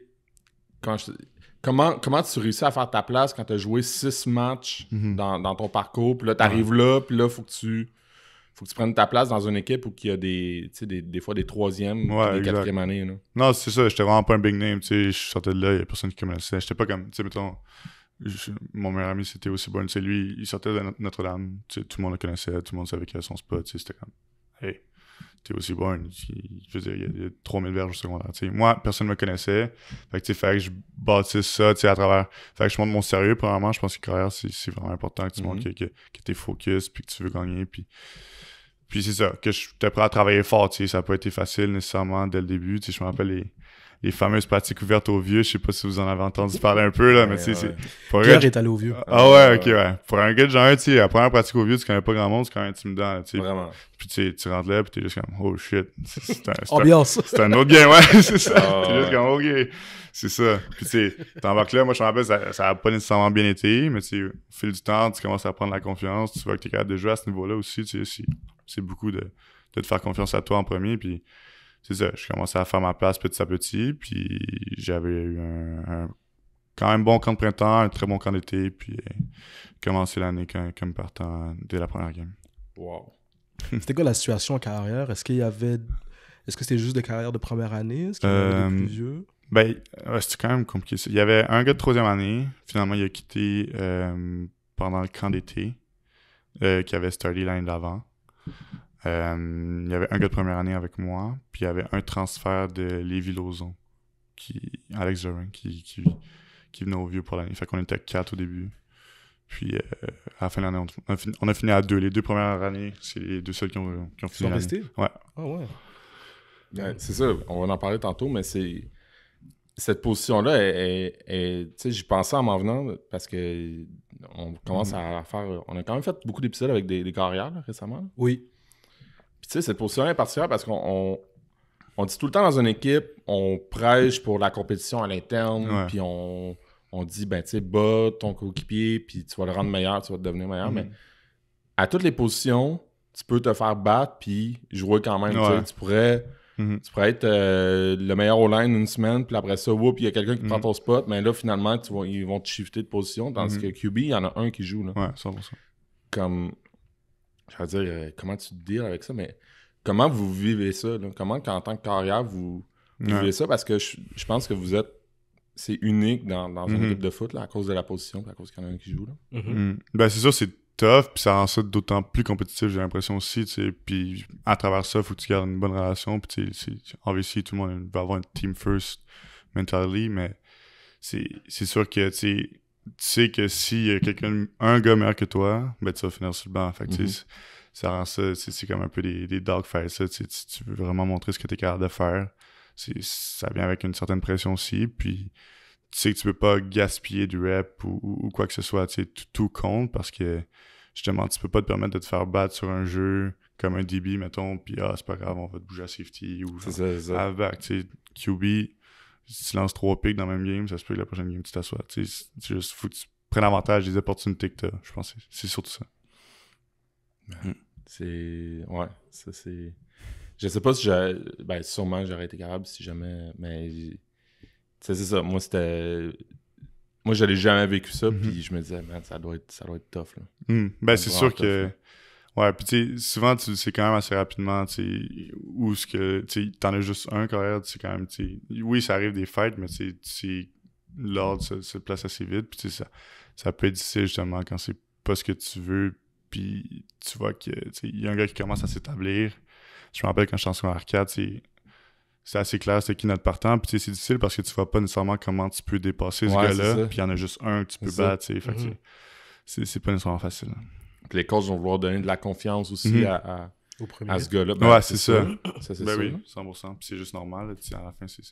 Comment, comment tu réussis à faire ta place quand tu as joué six matchs mhm. dans, dans, ton parcours, puis là, tu arrives là, puis là, faut que tu faut que tu prennes ta place dans une équipe où il y a des, des, des fois des troisièmes ou des quatrièmes années. Là. Non, c'est ça. J'étais vraiment pas un big name. Je sortais de là, il n'y a personne qui me connaissait. J'étais pas comme, tu sais, mon meilleur ami, c'était aussi bon. C'est lui, il sortait de Notre-Dame. Tout le monde le connaissait, tout le monde savait qu'il avait son spot. C'était comme, hey, t'es aussi bon. il y a, 3000 verges au secondaire. Moi, personne ne me connaissait. Fait que, fait que je bâtisse ça à travers. Fait que je montre mon sérieux. Premièrement, je pense que carrière, c'est vraiment important que tu mhm. que, que, t'es focus puis que tu veux gagner. Puis. Puis c'est ça, que je prêt à travailler fort, ça n'a pas été facile nécessairement dès le début. je me rappelle les, les fameuses pratiques ouvertes aux vieux. Je sais pas si vous en avez entendu parler un peu, là, mais tu sais, c'est. Pierre est allé aux vieux. Ah ouais, ok, ouais. Pour un gars de genre, tu sais, la première pratique aux vieux, tu connais pas grand monde, c'est quand même intimidant, tu sais. Vraiment. Puis tu tu rentres là, puis t'es juste comme, oh shit. C'est un, Ambiance. C'est un autre game, ouais, c'est ça. Ah t'es juste comme, ok. C'est ça. Puis tu sais, t'embarques là, moi, je me rappelle, ça, n'a a pas nécessairement bien été, mais tu au fil du temps, tu commences à prendre la confiance, tu vois que t'es capable de jouer à ce niveau-là aussi, tu sais, c'est beaucoup de, de te faire confiance à toi en premier, puis c'est ça, je commençais à faire ma place petit à petit, puis j'avais eu un, quand même bon camp de printemps, un très bon camp d'été, puis euh, commencé l'année comme, partant dès la première game. Wow. C'était quoi la situation en carrière? Est-ce qu'il y avait... Est-ce que c'était juste des carrières de première année? Est-ce qu'il y avait c'était euh, ben, quand même compliqué. Il y avait un gars de troisième année. Finalement, il a quitté euh, pendant le camp d'été, euh, qui avait starté l'année d'avant. Euh, il y avait un gars de première année avec moi, puis il y avait un transfert de lévi lauzon qui, Alex Jorin, qui, qui, venait au vieux pour l'année. Fait qu'on était quatre au début. Puis euh, à la fin de l'année, on, a fini à deux. Les deux premières années, c'est les deux seuls qui ont, qui ont fini. Ils Ouais. Ah ben, c'est ça, on va en parler tantôt, mais c'est. Cette position-là, tu sais, j'y pensais en m'en venant parce que on commence mm-hmm. à faire. On a quand même fait beaucoup d'épisodes avec des, carrières récemment. Oui. Puis tu sais, cette position est particulière parce qu'on dit tout le temps dans une équipe, on prêche pour la compétition à l'interne, puis on, dit, ben tu sais, bats ton coéquipier, puis tu vas le rendre meilleur, tu vas devenir meilleur. Mm-hmm. Mais à toutes les positions, tu peux te faire battre, puis jouer quand même. Tu mm-hmm. pourrais. être euh, le meilleur au line une semaine, puis après ça, il y a quelqu'un qui prend mm-hmm. ton spot, mais là, finalement, tu ils vont te shifter de position, tandis ce que QB, il y en a un qui joue. Là. Ouais, 100%. Comme, je dire, euh, comment tu te deals avec ça, mais comment vous vivez ça? Comment, en tant que carrière, vous vivez ça? Parce que je, pense que vous êtes. C'est unique dans, dans une mhm. de foot, là, à cause de la position, à cause qu'il y en a un qui joue. Mhm. Mhm. Ben, c'est sûr, c'est tough, puis ça rend ça d'autant plus compétitif, j'ai l'impression aussi, Puis à travers ça, il faut que tu gardes une bonne relation, puis en VC, tout le monde va avoir un team first mentality, mais c'est sûr que, tu sais, tu sais que si y a quelqu'un, un gars meilleur que toi, ben, tu vas finir sur le banc. Fait mhm. ça rend c'est comme un peu des, des dogfights. tu, veux vraiment montrer ce que tu es capable de faire. Ça vient avec une certaine pression aussi. Puis, tu sais que tu peux pas gaspiller du rep ou, quoi que ce soit. Tu tout, compte parce que justement, tu peux pas te permettre de te faire battre sur un jeu comme un DB, mettons, puis ah, c'est pas grave, on va te bouger à safety ou à back. QB, si tu lances trois pics dans le même game, ça se peut que la prochaine game, tu t'assois. Tu sais, juste, faut que tu prennes avantage des opportunités que tu as. Je pense c'est surtout ça. c'est. Ouais, ça c'est. Je sais pas si j'aurais. Ben, sûrement j'aurais été capable si jamais. Mais. Tu sais, c'est ça. Moi, c'était. Moi, j'avais jamais vécu ça, mm-hmm. puis je me disais, man, ça doit être, ça doit être tough. Mm. Ben, c'est sûr que. Ouais, puis tu souvent, tu quand même assez rapidement, tu sais, où ce que, tu sais, t'en as juste un carrière, tu sais, quand même, tu oui, ça arrive des fêtes, mais tu sais, l'ordre se, place assez vite, puis tu sais, ça, ça peut être difficile, justement, quand c'est pas ce que tu veux, puis tu vois que, tu sais, il y a un gars qui commence à s'établir. Je me rappelle quand je suis en arcade 4, c'est assez clair c'est qui notre partant puis c'est difficile parce que tu vois pas nécessairement comment tu peux dépasser ce gars-là puis il y en a juste un que tu peux battre tu fait que c'est pas nécessairement facile les coachs vont vouloir donner de la confiance aussi mhm. à, ce gars-là. Ben, ouais, c'est ça. Ben oui, 100%. Hein. Puis c'est juste normal. à la fin, c'est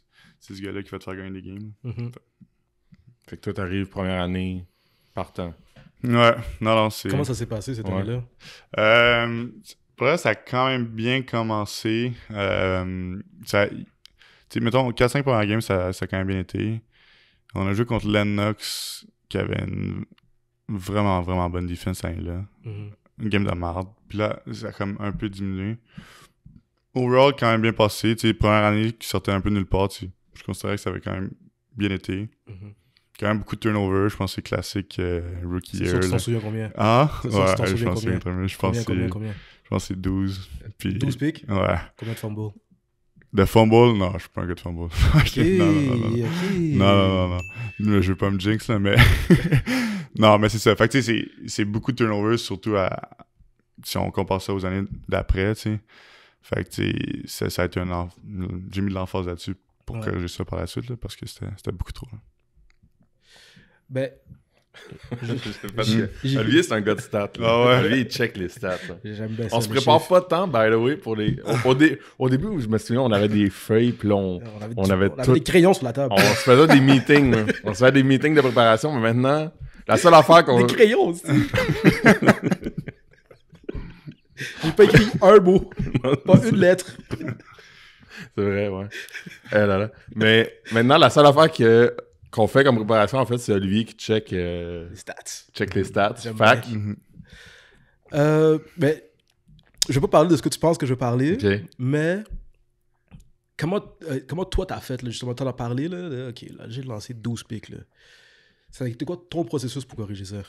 ce gars-là qui va te faire gagner des games. Mhm. fait. que toi, t'arrives première année partant. Ouais, non, non, c'est. Comment ça s'est passé cette année-là? Euh, pour vrai, ça a quand même bien commencé. Euh, mettons, 4-5 premières games, ça, ça a quand même bien été. On a joué contre Lennox, qui avait une vraiment, vraiment bonne défense hein, là. Mhm. Une game de marde. Puis là, ça a comme un peu diminué. Overall, quand même bien passé. Tu première année qui sortait un peu nulle part, tu je considérais que ça avait quand même bien été. Mhm. Quand même beaucoup de turnover, je pense que c'est classique euh, rookie year. tu t'en souviens combien Ah ouais, je pense Je pense que c'est 12. 12 picks? Ouais. Combien de fumbles de fumble, non, je suis pas un gars de fumble. non, non, non, non. Okay. Je veux pas me jinx, mais. non, mais c'est ça. Fait que, c'est beaucoup de turnovers, surtout si on compare ça aux années d'après, tu Fait que, ça, a été un. J'ai mis de l'emphase là-dessus pour que corriger ça par la suite, parce que c'était beaucoup trop. Ben, Olivier, ah, c'est un gars de stats. Là. Ah il check les stats. on se prépare pas tant, by the way, pour les. Au, début, je me souviens, on avait des feuilles, puis on, on avait, des crayons sur la table. On se faisait des meetings. On se faisait des meetings de préparation, mais maintenant, la seule affaire qu'on. Des crayons aussi. J'ai pas écrit un mot, pas une lettre. C'est vrai, ouais. Eh là là. Mais maintenant, la seule affaire que qu'on fait comme préparation, en fait, c'est lui qui check, euh, les stats. check les stats. Fac. mais mhm. euh, ben, je vais pas parler de ce que tu penses que je vais parler, mais comment, euh, comment toi t'as fait, là, justement, t'en as là, ok, j'ai lancé 12 pics, là. C'était quoi ton processus pour corriger ça?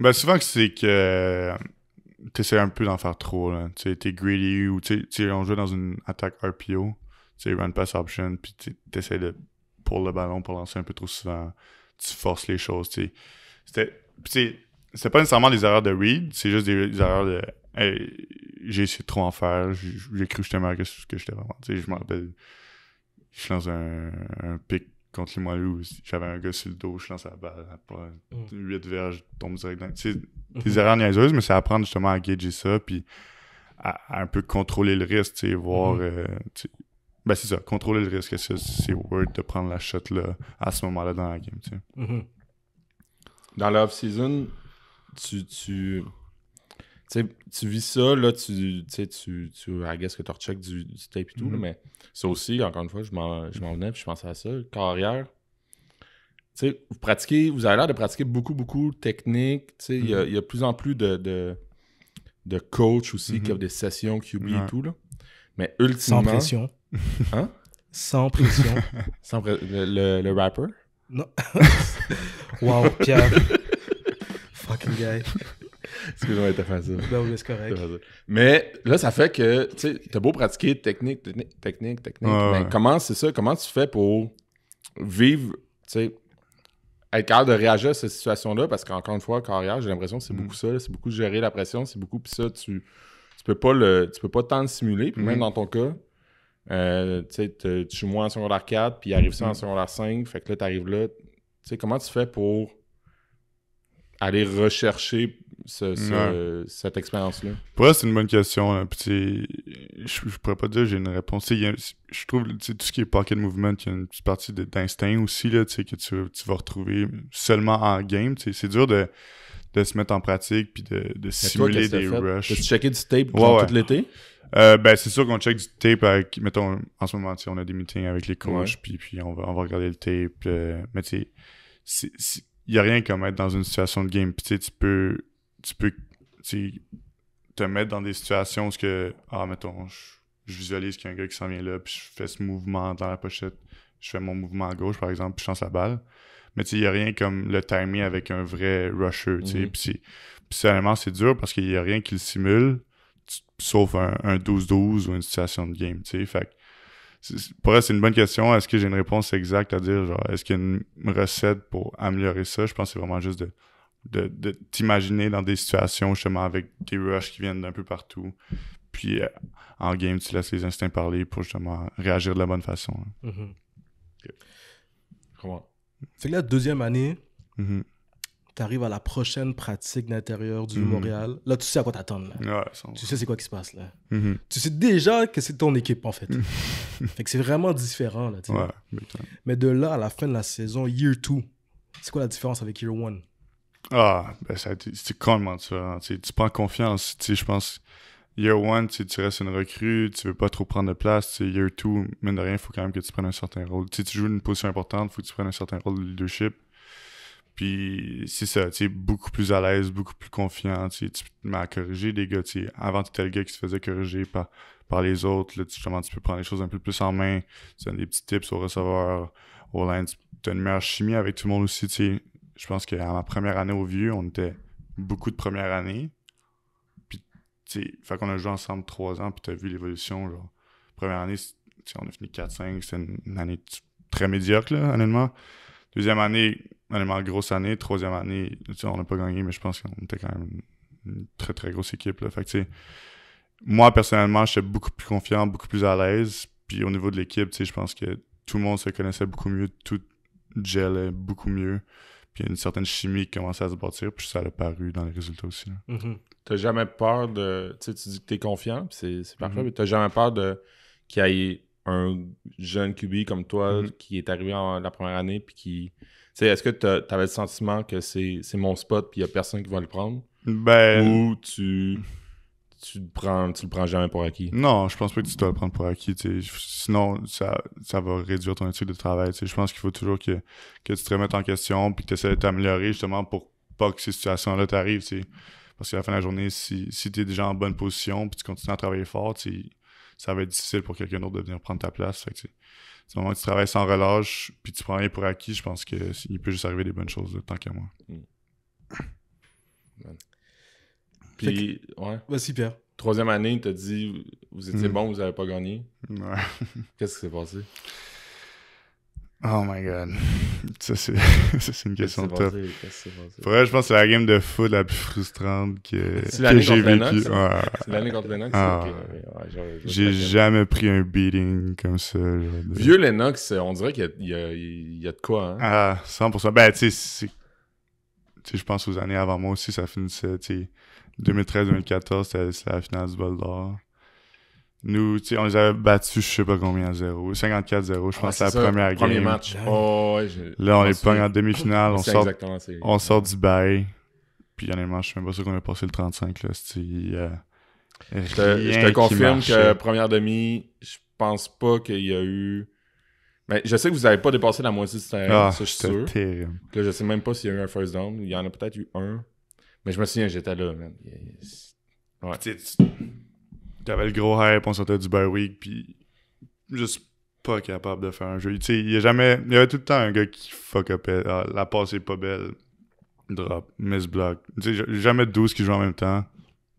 Ben, souvent, c'est que t'essaies un peu d'en faire trop, là. Tu t'es greedy ou, tu sais, on joue dans une attaque RPO, tu sais, run pass option, puis t'essaies de pour le ballon, pour lancer un peu trop souvent. Tu forces les choses. C'était. C'est pas nécessairement des erreurs de read, c'est juste des, erreurs de. j'ai essayé de trop en faire, j'ai cru que justement que ce que j'étais vraiment. Tu je me rappelle, je lance un, pic contre les où j'avais un gars sur le dos, je lance la balle, après, 8 mm. verges, je tombe direct dans. Tu sais, des mm-hmm. erreurs niaiseuses, mais c'est apprendre justement à gager ça, puis à, un peu contrôler le risque, tu voir. Mm-hmm. Euh, ben, c'est ça, contrôler le risque. c'est worth de prendre la shot là, à ce moment-là dans la game? Tu mm-hmm. Dans la season tu, tu, tu vis ça, là, tu, tu, tu I guess que tu recheck du, du, tape et tout, mm-hmm. mais ça aussi, encore une fois, je m'en venais puis je pensais à ça. Carrière, tu sais, vous pratiquez, vous avez l'air de pratiquer beaucoup, beaucoup de techniques. Tu sais, il y, a de mm-hmm. plus en plus de, de, coachs aussi qui ont des sessions qui oublient tout, là. Mais ultimement. Sans pression. Hein? Sans pression. Sans le, rapper? Non. wow, Pierre. Fucking guy. Excuse-moi, t'as facile. Non, mais c'est correct. Mais là, ça fait que, tu t'as beau pratiquer technique, technique, technique, technique, comment c'est ça? Comment tu fais pour vivre, tu sais, être capable de réagir à cette situation-là? Parce qu'encore une fois, carrière, j'ai l'impression que c'est mm. beaucoup ça. C'est beaucoup gérer la pression, c'est beaucoup, puis ça, tu, tu peux pas le, tu peux pas tant le simuler. Puis même mm. dans ton cas, euh, tu joues moins en secondaire 4, puis arrive ça en mhm. secondaire 5. Fait que là, tu arrives là. sais comment tu fais pour aller rechercher cette expérience-là? Pour c'est une bonne question. Hein, puis je, pourrais pas dire j'ai une réponse. je trouve tout ce qui est pocket movement, il y a une petite partie d'instinct aussi là, que tu, vas retrouver seulement en game. C'est dur de, se mettre en pratique puis de, simuler des rushs. tu du tape tout l'été? Euh, ben, c'est sûr qu'on check du tape. mettons, en ce moment, on a des meetings avec les coachs, puis, puis on, va, on va regarder le tape. Euh, mais tu sais, il n'y a rien comme être dans une situation de game. Puis tu peux, tu peux te mettre dans des situations où, que, ah, mettons, je, visualise qu'il y a un gars qui s'en vient là, puis je fais ce mouvement dans la pochette. Je fais mon mouvement à gauche, par exemple, puis je lance la balle. Mais tu il n'y a rien comme le timing avec un vrai rusher. Tu sais, mm c'est dur parce qu'il n'y a rien qui le simule sauf un 12-12 ou une situation de game, tu sais. pour c'est une bonne question. Est-ce que j'ai une réponse exacte à dire, genre, est-ce qu'il y a une recette pour améliorer ça? Je pense que c'est vraiment juste de, de, t'imaginer dans des situations, justement, avec des rushs qui viennent d'un peu partout. Puis, euh, en game, tu laisses les instincts parler pour, justement, réagir de la bonne façon. Hein. Mm-hmm. Comment? C'est la deuxième année, mm-hmm tu arrives à la prochaine pratique d'intérieur du mhm. Montréal, là, tu sais à quoi t'attends. tu sais c'est quoi qui se passe là. Mhm. Tu sais déjà que c'est ton équipe, en fait. c'est vraiment différent, là. mais de là à la fin de la saison, year 2, c'est quoi la différence avec year 1? Ah, ben c'est complètement différent. tu prends confiance. Je pense, year 1, tu restes une recrue, tu veux pas trop prendre de place. year 2, mine de rien, il faut quand même que tu prennes un certain rôle. tu joues une position importante, il faut que tu prennes un certain rôle de leadership puis c'est ça, tu es beaucoup plus à l'aise, beaucoup plus confiant. Tu m'as corrigé des gars. avant, tu étais le gars qui se faisait corriger par, les autres. Là, justement, tu peux prendre les choses un peu plus en main. Tu donnes des petits tips au receveurs, au lines. Tu as une meilleure chimie avec tout le monde aussi. Je pense qu'à ma première année au Vieux, on était beaucoup de première année. Puis, tu qu'on a joué ensemble trois ans, puis tu as vu l'évolution. Genre, première année, on a fini 4-5. C'était une, année très médiocre, honnêtement. Deuxième année, vraiment grosse année. Troisième année, on n'a pas gagné, mais je pense qu'on était quand même une très, très grosse équipe. Fait moi, personnellement, j'étais beaucoup plus confiant, beaucoup plus à l'aise. Puis au niveau de l'équipe, je pense que tout le monde se connaissait beaucoup mieux, tout gelait beaucoup mieux. Puis il y a une certaine chimie qui commençait à se bâtir, puis ça a paru dans les résultats aussi. Tu n'as mm-hmm. T'as jamais peur de. Tu tu dis que t'es confiant, c'est parfait, mm-hmm. mais tu n'as jamais peur de qu'il y ait un jeune QB comme toi mm-hmm. qui est arrivé en, la première année, puis qui. tu sais Est-ce que tu avais le sentiment que c'est mon spot, puis il n'y a personne qui va le prendre? Ben. Ou tu. Tu le, prends, tu prends jamais pour acquis. Non, je pense pas que tu dois le prendre pour acquis. Sinon, ça, ça va réduire ton étude de travail. Je pense qu'il faut toujours que, tu te remettes en question puis que tu essaies de t'améliorer justement pour pas que ces situations-là t'arrivent. Parce qu'à la fin de la journée, si, si tu es déjà en bonne position puis tu continues à travailler fort, ça va être difficile pour quelqu'un d'autre de venir prendre ta place. C'est que, moment où tu travailles sans relâche, puis tu prends rien pour acquis, je pense qu'il peut juste arriver des bonnes choses, de tant qu'à moi. Mm. Puis, ouais. Vas-y, Pierre. Troisième année, il t'a dit, vous étiez mm. bon, vous n'avez pas gagné. Ouais. Qu'est-ce qui s'est passé? Oh my god. Ça, c'est, une question top. Vrai, je pense que c'est la game de foot la plus frustrante que, j'ai vécue. Hein? C'est l'année contre Lennox. Ah. j'ai jamais pris un beating comme ça. Vieux Lennox, on dirait qu'il y, a, de quoi. Hein? Ah, 100%. Ben, tu sais, je pense aux années avant moi aussi, ça finissait. 2013-2014, c'était la finale du Bol nous, on les avait battus, je sais pas combien à 0. 54-0, je ah, pense, c'est la première game. Premier match. Oh, là, on est pas en demi-finale. On, sort, on sort du bail. Puis, honnêtement, je suis même pas sûr qu'on a passé le 35. Là, euh, je te, confirme que première demi, je pense pas qu'il y a eu. Mais je sais que vous avez pas dépassé la moitié du terrain, ah, ça je suis sûr. Terrible. Là, je sais même pas s'il y a eu un first down. Il y en a peut-être eu un. Mais je me souviens, j'étais là, man. Yes t'avais le gros hype, on sortait du bye week, puis juste pas capable de faire un jeu. Tu il y a jamais, il y avait tout le temps un gars qui fuck up, euh, la passe est pas belle, drop, miss block. Tu jamais 12 qui jouent en même temps.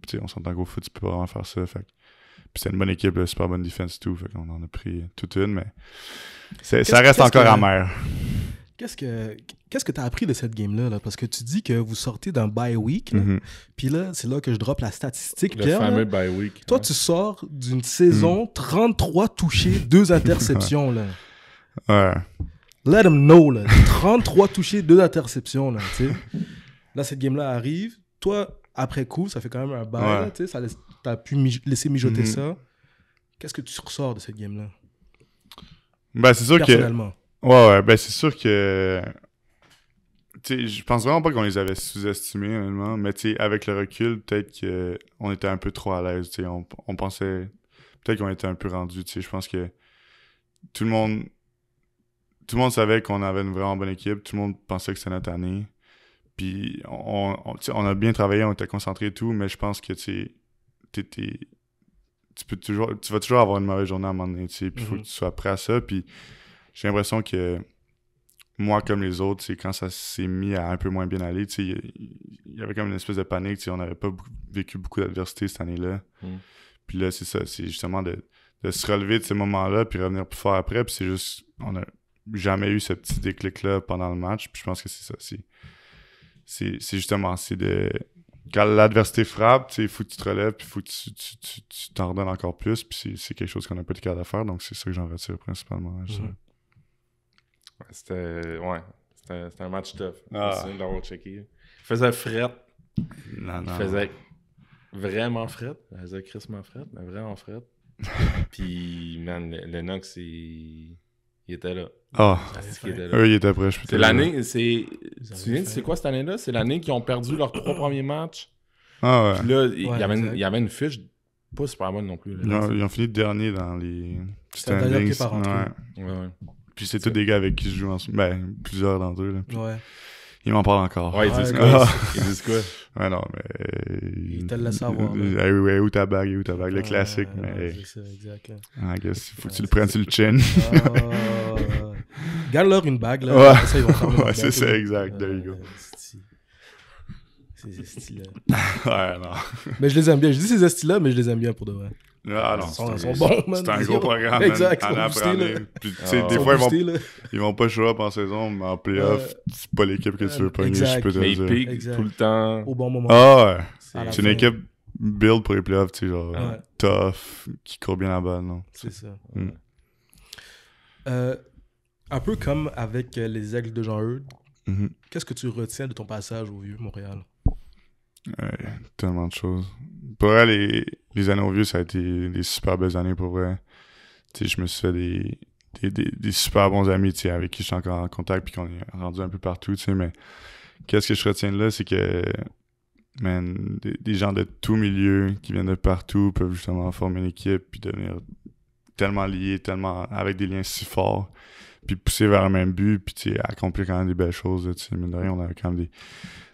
Tu sais, on s'entend qu'au foot, tu peux pas vraiment faire ça. Fait puis c'est une bonne équipe, super bonne et tout. Fait qu'on en a pris toute une, mais ça reste encore amer. Qu'est-ce que qu'est-ce que tu as appris de cette game-là? Là? Parce que tu dis que vous sortez d'un bye week, mhm. puis là, c'est là que je drop la statistique. Le fameux bye week. Toi, tu sors d'une saison 33 mhm. touchés, 2 interceptions. là. Ouais. Let them know, là. 33 touchés, 2 interceptions, là, tu sais. Là, cette game-là arrive. Toi, après coup, ça fait quand même un bye. tu sais. T'as pu laisser mijoter mhm. ça. Qu'est-ce que tu ressors de cette game-là? Ben, c'est sûr personnellement. Ouais, ouais, ben c'est sûr que. je pense vraiment pas qu'on les avait sous-estimés, honnêtement. Mais avec le recul, peut-être qu'on était un peu trop à l'aise. On, on pensait. Peut-être qu'on était un peu rendu. Je pense que tout le monde. Tout le monde savait qu'on avait une vraiment bonne équipe. Tout le monde pensait que c'était notre année. Puis on, on, a bien travaillé, on était concentré et tout, mais je pense que tu tu peux toujours tu vas toujours avoir une mauvaise journée à un moment donné, puis il faut mhm. que tu sois prêt à ça puis j'ai l'impression que moi, comme les autres, quand ça s'est mis à un peu moins bien aller, il y avait comme une espèce de panique. On n'avait pas vécu beaucoup d'adversité cette année-là. Mm. Puis là, c'est ça, c'est justement de, se relever de ces moments-là, puis revenir plus fort après. Puis c'est juste, on n'a jamais eu ce petit déclic-là pendant le match. Puis je pense que c'est ça. C'est, c'est, justement, c'est de. Quand l'adversité frappe, il faut que tu te relèves, puis il faut que tu, t'en redonnes encore plus. Puis c'est, quelque chose qu'on n'a pas de cas à faire. Donc c'est ça que j'en retire principalement. C'était. Ouais. C'était un match tough. Ah. Il faisait fret. Non, non. Il faisait vraiment fret. Il faisait crissement fret, mais vraiment fret. Puis, man, Lennox, il... il était là. Ah, ah eux, ils étaient prêts. C'est l'année. Tu sais, c'est quoi cette année-là? C'est l'année qu'ils ont perdu leurs trois ah. premiers matchs. Ah ouais. Puis là, il, y avait une, il y avait une fiche pas super bonne non plus. Là, ils, ont, fini dernier dans les. C'était un dernier qui est par ouais, ouais. Puis c'est tous des gars avec qui je joue en ce Ben, plusieurs d'entre eux. Là, Ouais. Ils m'en parlent encore. Ouais, ils disent quoi? ils Ouais, non, mais... Euh, ils te savoir. Euh, euh, ouais, ouais, où ta bague, où ta bague, le classique, mais... C'est ça, exact. Ah, faut que tu le prennes sur le chin. Ah. Garde-leur une bague, là. Ouais, c'est ça, exact. There you Ces là ouais, non. Mais je les aime bien. Je dis ces styles-là, mais je les aime bien pour de vrai c'est un, gros programme. exactement Des fois, ils vont, ils vont pas show up en saison, mais en playoff, c'est euh, pas l'équipe que tu veux pogner, je peux te dire. ils tout le temps. Au bon moment. Ah c'est une équipe build pour les playoffs, tu sais, genre tough, qui court bien la balle, non? C'est ça. Hmm. Euh, un peu comme avec euh, les aigles de Jean-Eudes, mm-hmm. qu'est-ce que tu retiens de ton passage au Vieux Montréal? tellement de choses. Pour aller les années au vieux, ça a été des super belles années pour vrai. Tu je me suis fait des, des, super bons amis, avec qui je suis encore en contact, puis qu'on est rendu un peu partout, mais qu'est-ce que je retiens de là, c'est que, des, gens de tout milieu, qui viennent de partout, peuvent justement former une équipe, puis devenir tellement liés, tellement, avec des liens si forts, puis pousser vers le même but, puis, accomplir quand même des belles choses, tu sais, on a quand même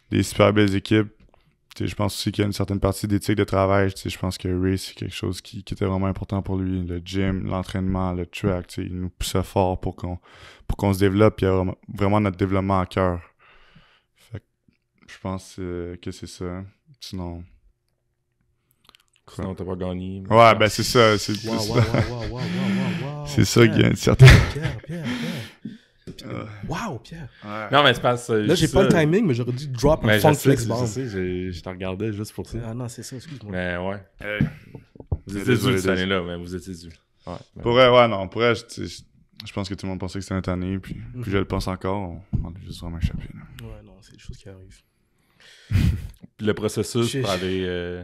des super belles équipes, je pense aussi qu'il y a une certaine partie d'éthique de travail. Je pense que Ray, c'est quelque chose qui, était vraiment important pour lui. Le gym, l'entraînement, le track, il nous poussait fort pour qu'on pour qu'on se développe. Il a vraiment, notre développement à cœur. je pense euh, que c'est ça. Sinon. Sinon, t'as pas gagné. Ouais, ben c'est ça. C'est ça. qu'il y a une certaine. Waouh, Pierre! Non, mais c'est pas Là, j'ai pas le timing, mais j'aurais dû drop un funk flex bomb. Je regardais juste pour ça. Ah non, c'est ça, excuse-moi. Mais ouais. Vous étiez dû cette année-là, mais vous étiez dû. Ouais, Pour ouais, non, pour je, pense que tout le monde pensait que c'était un année, puis, mhm. je le pense encore. On, est juste vraiment échappé. Ouais, non, c'est des choses qui arrivent. le processus par les... »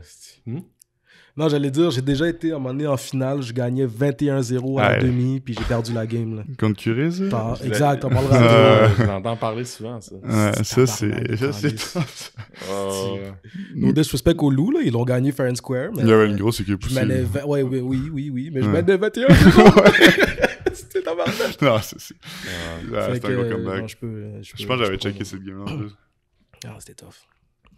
Non, j'allais dire, j'ai déjà été à un moment donné en finale, je gagnais 21-0 à la demi, puis j'ai perdu la game. Là. Contre ça? Exact, on parlera euh... Je parler souvent, ça. ça, c'est. Ça, c'est No suspects au loup, là, ils l'ont gagné fair and square. Mais, Il y avait une grosse équipe aussi. Oui, oui, oui, oui, mais je menais 21-0. C'était ta Non, c'est. C'était un gros comeback. je, pense que j'avais checké cette game en plus. Ah, c'était tough.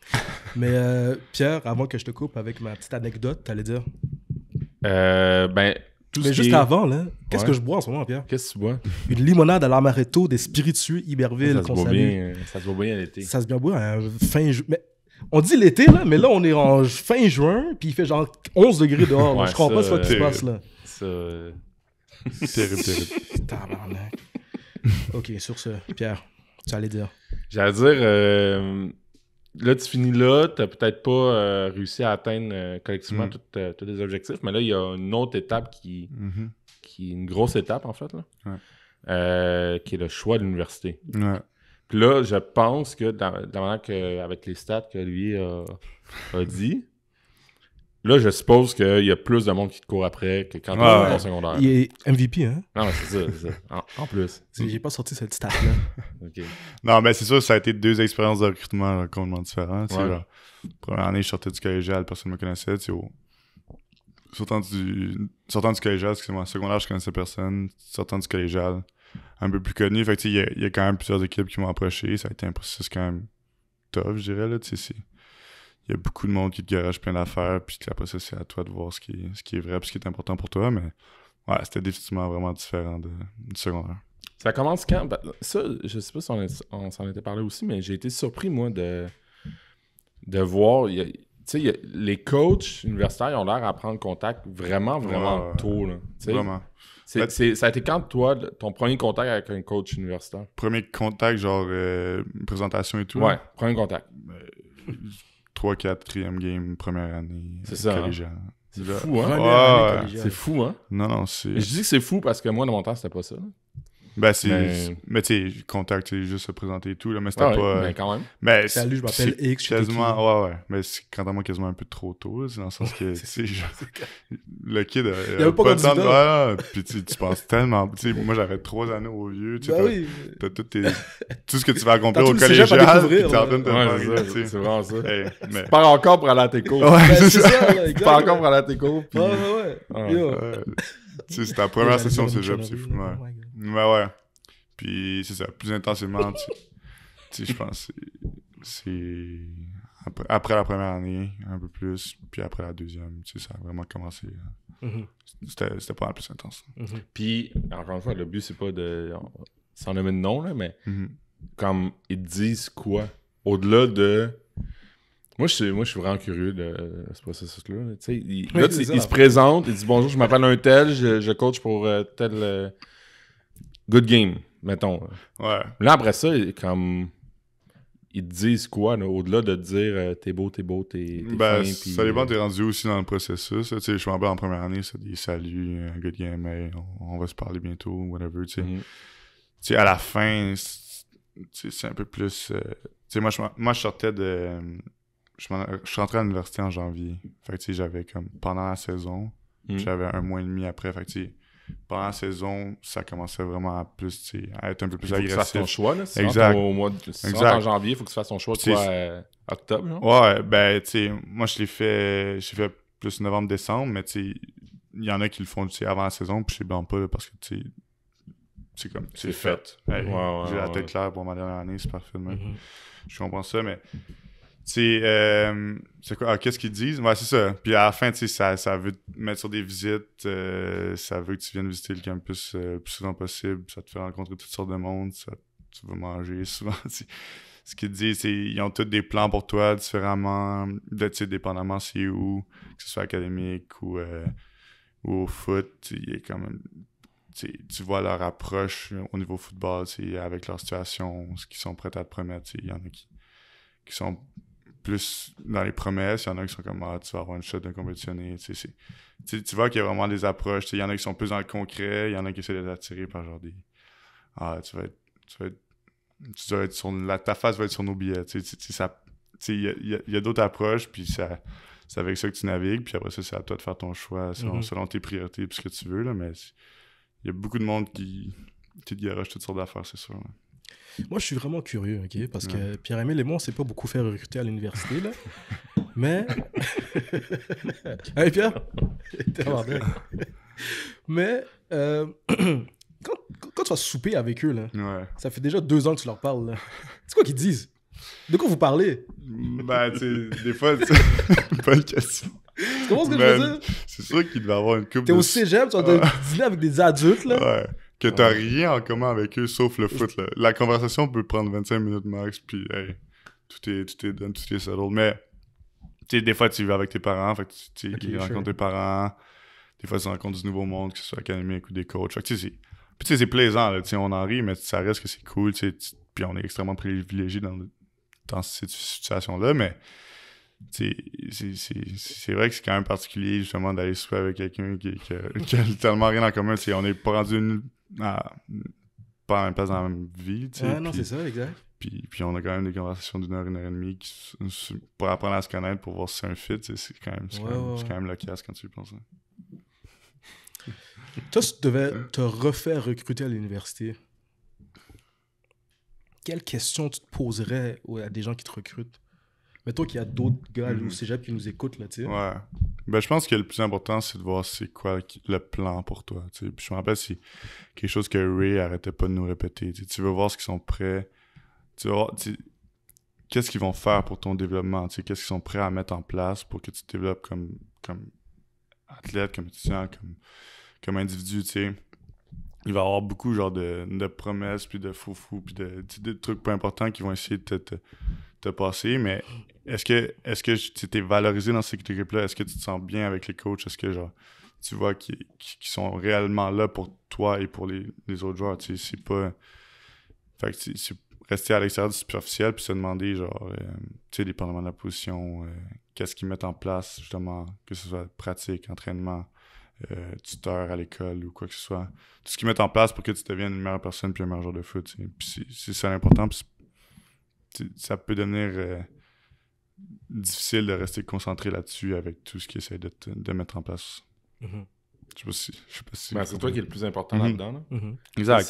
Mais euh, Pierre, avant que je te coupe avec ma petite anecdote, t'allais dire euh, Ben. Mais juste avant, là, qu'est-ce que je bois en ce moment, Pierre Qu'est-ce que tu bois Une limonade à l'amaretto des spiritueux Iberville. Ça, se voit bien, euh, ça se bien l'été. Ça se hein, fin juin. on dit l'été, là, mais là, on est en fin juin, puis il fait genre 11 degrés dehors. je comprends pas ce qui se euh, passe, là. C'est terrible, terrible. Tabarnak. ok, sur ce, Pierre, tu allais dire. J'allais dire, là, tu finis là, tu n'as peut-être pas euh, réussi à atteindre euh, collectivement mm. euh, tous les objectifs, mais là, il y a une autre étape qui, mm-hmm. qui est une grosse étape, en fait, là, qui est le choix de l'université. Puis là, je pense que, dans, avec les stats que lui a dit, Là, je suppose qu'il y a plus de monde qui te court après que quand tu es en secondaire. Il est MVP, hein? Non, c'est ça. c'est ça. En, plus. J'ai pas sorti cette étape là Non, mais c'est sûr, ça a été deux expériences de recrutement complètement différentes. Ouais. première année, je sortais du collégial, personne ne me connaissait. Au... Sortant du, sortant du collégial, c'est moi secondaire, je connaissais personne. Sortant du collégial, un peu plus connu. Fait il y, a quand même plusieurs équipes qui m'ont approché. Ça a été un processus quand même tough, je dirais. Là, si y a beaucoup de monde qui te garage plein d'affaires, puis après ça, c'est à toi de voir ce qui, est, ce qui est vrai, puis ce qui est important pour toi. Mais ouais, c'était définitivement vraiment différent de, du secondaire. Ça commence quand ben, Ça, je sais pas si on, s'en était parlé aussi, mais j'ai été surpris, moi, de, de voir. tu sais les coachs universitaires ont l'air à prendre contact vraiment, vraiment tôt. Là, vraiment. Ben, ça a été quand, toi, ton premier contact avec un coach universitaire? Premier contact, genre euh, présentation et tout? Ouais, premier contact. Ben, 3-4e game, première année. Euh, c'est ça. Hein. C'est fou, hein? ouais. C'est fou, hein? Non, non, c'est. Je dis que c'est fou parce que moi, dans mon temps, c'était pas ça. Ben, c'est. Mais, tu sais, contact, c'est juste se présenter et tout, là, mais c'était ah pas. Ouais, mais euh, ben, quand même. Salut, je m'appelle X. Quasiment, ouais, ouais. Mais c'est quand même quasiment un peu trop tôt, c'est dans le sens que, tu sais, le kid. A, il avait pas, pas de temps de. puis tu, penses tellement. Tu sais, moi, j'avais trois années au vieux, tu ben oui. T'as tout Tout ce que tu vas accomplir au collégial, tu t'es en train de C'est vraiment ça. Tu pars encore pour aller à tes cours. Ouais, ben, c'est ça. Tu pars encore pour aller à tes cours. Ouais, ouais, ouais. Ah c'est ta première session au cégep, c'est fou, oh ouais. Ben ouais. Puis c'est ça, plus intensément, tu, sais, je pense c'est après, après, la première année, un peu plus, puis après la deuxième, tu sais, ça a vraiment commencé. Euh, mhm. C'était pas la plus intense. Mhm. Puis, encore une fois, le but, c'est pas de s'en nommer de nom, là, mais mhm. comme ils disent quoi Au-delà de. Moi je, suis, moi, je suis vraiment curieux de euh, ce processus-là. Là, il, là, il, se présente, ils dit bonjour, je m'appelle un tel, je, coach pour euh, tel good game, mettons. Ouais. Là, après ça, comme ils te disent quoi, au-delà de dire euh, t'es beau, t'es beau, t'es. Ben, ça dépend, euh, t'es rendu aussi dans le processus. Je suis en en première année, ça des salut »,« good game, on, va se parler bientôt, whatever. Mhm. sais. à la fin, c'est un peu plus. Euh, moi, moi, je sortais de. Je, suis rentré à l'université en janvier. Fait que j'avais comme. Pendant la saison, mhm. j'avais un mois et demi après. Fait que pendant la saison, ça commençait vraiment à, être un peu plus agressif. Il faut que tu fasses ton choix. Là, exact. Au mois de, en janvier, il faut que tu fasses ton choix euh, octobre. Non? Ouais, ben, tu sais, moi, je l'ai fait, je fait plus novembre-décembre, mais tu sais, il y en a qui le font avant la saison, puis je sais pas, parce que tu sais, c'est comme c'est fait. ouais, ouais, j'ai la tête claire pour ma dernière année, c'est parfait. Mm-hmm. Je comprends ça, mais euh, c'est quoi ah, qu'est-ce qu'ils disent ouais c'est ça puis à la fin tu ça, veut te mettre sur des visites euh, ça veut que tu viennes visiter le campus euh, le plus souvent possible ça te fait rencontrer toutes sortes de monde tu veux manger souvent ce qu'ils disent c'est ils ont tous des plans pour toi différemment de tu dépendamment c'est où que ce soit académique ou, au foot il est quand même tu vois leur approche au niveau football, avec leur situation, ce qu'ils sont prêts à te promettre. Il y en a qui, qui sont plus dans les promesses, il y en a qui sont comme ah, tu vas avoir une shot de compétitionner. Tu, vois qu'il y a vraiment des approches. il y en a qui sont plus dans le concret, il y en a qui essaient de les par genre des Ah, tu vas être. Tu vas tu vas être sur la, ta face va être sur nos billets. Tu sais, il y a, d'autres approches, puis ça, c'est avec ça que tu navigues, puis après ça, c'est à toi de faire ton choix selon, mhm. tes priorités et ce que tu veux. Là, mais il y a beaucoup de monde qui, te garoche toutes sortes d'affaires, c'est sûr. Moi, je suis vraiment curieux, ok, parce que pierre aimé et moi, on s'est pas beaucoup fait recruter à l'université, là. mais. Allez, Pierre Mais. Euh... Quand, quand, tu vas souper avec eux, là, ça fait déjà deux ans que tu leur parles. C'est quoi qu'ils disent De quoi vous parlez mm, Bah, tu des fois, c'est bonne question. Tu comprends ce que je veux dire C'est sûr qu'il devait avoir une coupe. T'es de... au cégep, tu vas ah. dîner avec des adultes, là. Ouais que t'as rien en commun avec eux sauf le foot. Là. La conversation peut prendre 25 minutes max, puis tout est, tout est tout est Mais des fois, tu vas avec tes parents, fait tu rencontres tes parents, des fois, tu rencontres du nouveau monde, que ce soit académique ou des coachs. Fait tu sais, c'est plaisant, là, on en rit, mais ça reste que c'est cool, puis on est extrêmement privilégié dans, dans cette situation-là, mais c'est vrai que c'est quand même particulier justement d'aller souper avec quelqu'un qui, a tellement rien en commun. on n'est pas rendu une, pas dans la même vie. Puis, on a quand même des conversations d'une heure, une heure et demie pour apprendre à se connaître, pour voir si c'est un fit. C'est quand même, quand, même, le casse quand tu y penses. Hein. Toi, si tu devais te refaire recruter à l'université, quelles questions tu te poserais à des gens qui te recrutent mettons qu'il y a d'autres gars ou c'est mhm. cégep qui nous écoutent, là, tu sais. Ouais. Ben, je pense que le plus important, c'est de voir c'est quoi le plan pour toi. Puis je me rappelle, c'est quelque chose que Ray arrêtait pas de nous répéter. Tu veux voir ce qu'ils sont prêts. Tu qu'est-ce qu'ils vont faire pour ton développement. Qu'est-ce qu'ils sont prêts à mettre en place pour que tu te développes comme, comme athlète, comme étudiant, comme, comme individu. sais Il va y avoir beaucoup genre, de, promesses, puis de foufous puis de, de, trucs pas importants qui vont essayer de te t'as passé, mais est-ce que est-ce que tu t'es valorisé dans ces équipe là Est-ce que tu te sens bien avec les coachs? Est-ce que genre tu vois qu'ils sont réellement là pour toi et pour les, autres joueurs? Tu sais, c'est pas. Fait que c'est rester à l'extérieur du superficiel puis se demander, genre, euh, dépendamment de la position, euh, qu'est-ce qu'ils mettent en place, justement, que ce soit pratique, entraînement, euh, tuteur à l'école ou quoi que ce soit. Tout ce qu'ils mettent en place pour que tu deviennes une meilleure personne puis un meilleur joueur de foot. c'est ça l'important ça peut devenir euh, difficile de rester concentré là-dessus avec tout ce qu'ils essaie de, mettre en place. Mm Je sais pas si. Ben, c'est toi qui es le plus important mm-hmm. là-dedans. Mm-hmm. Exact.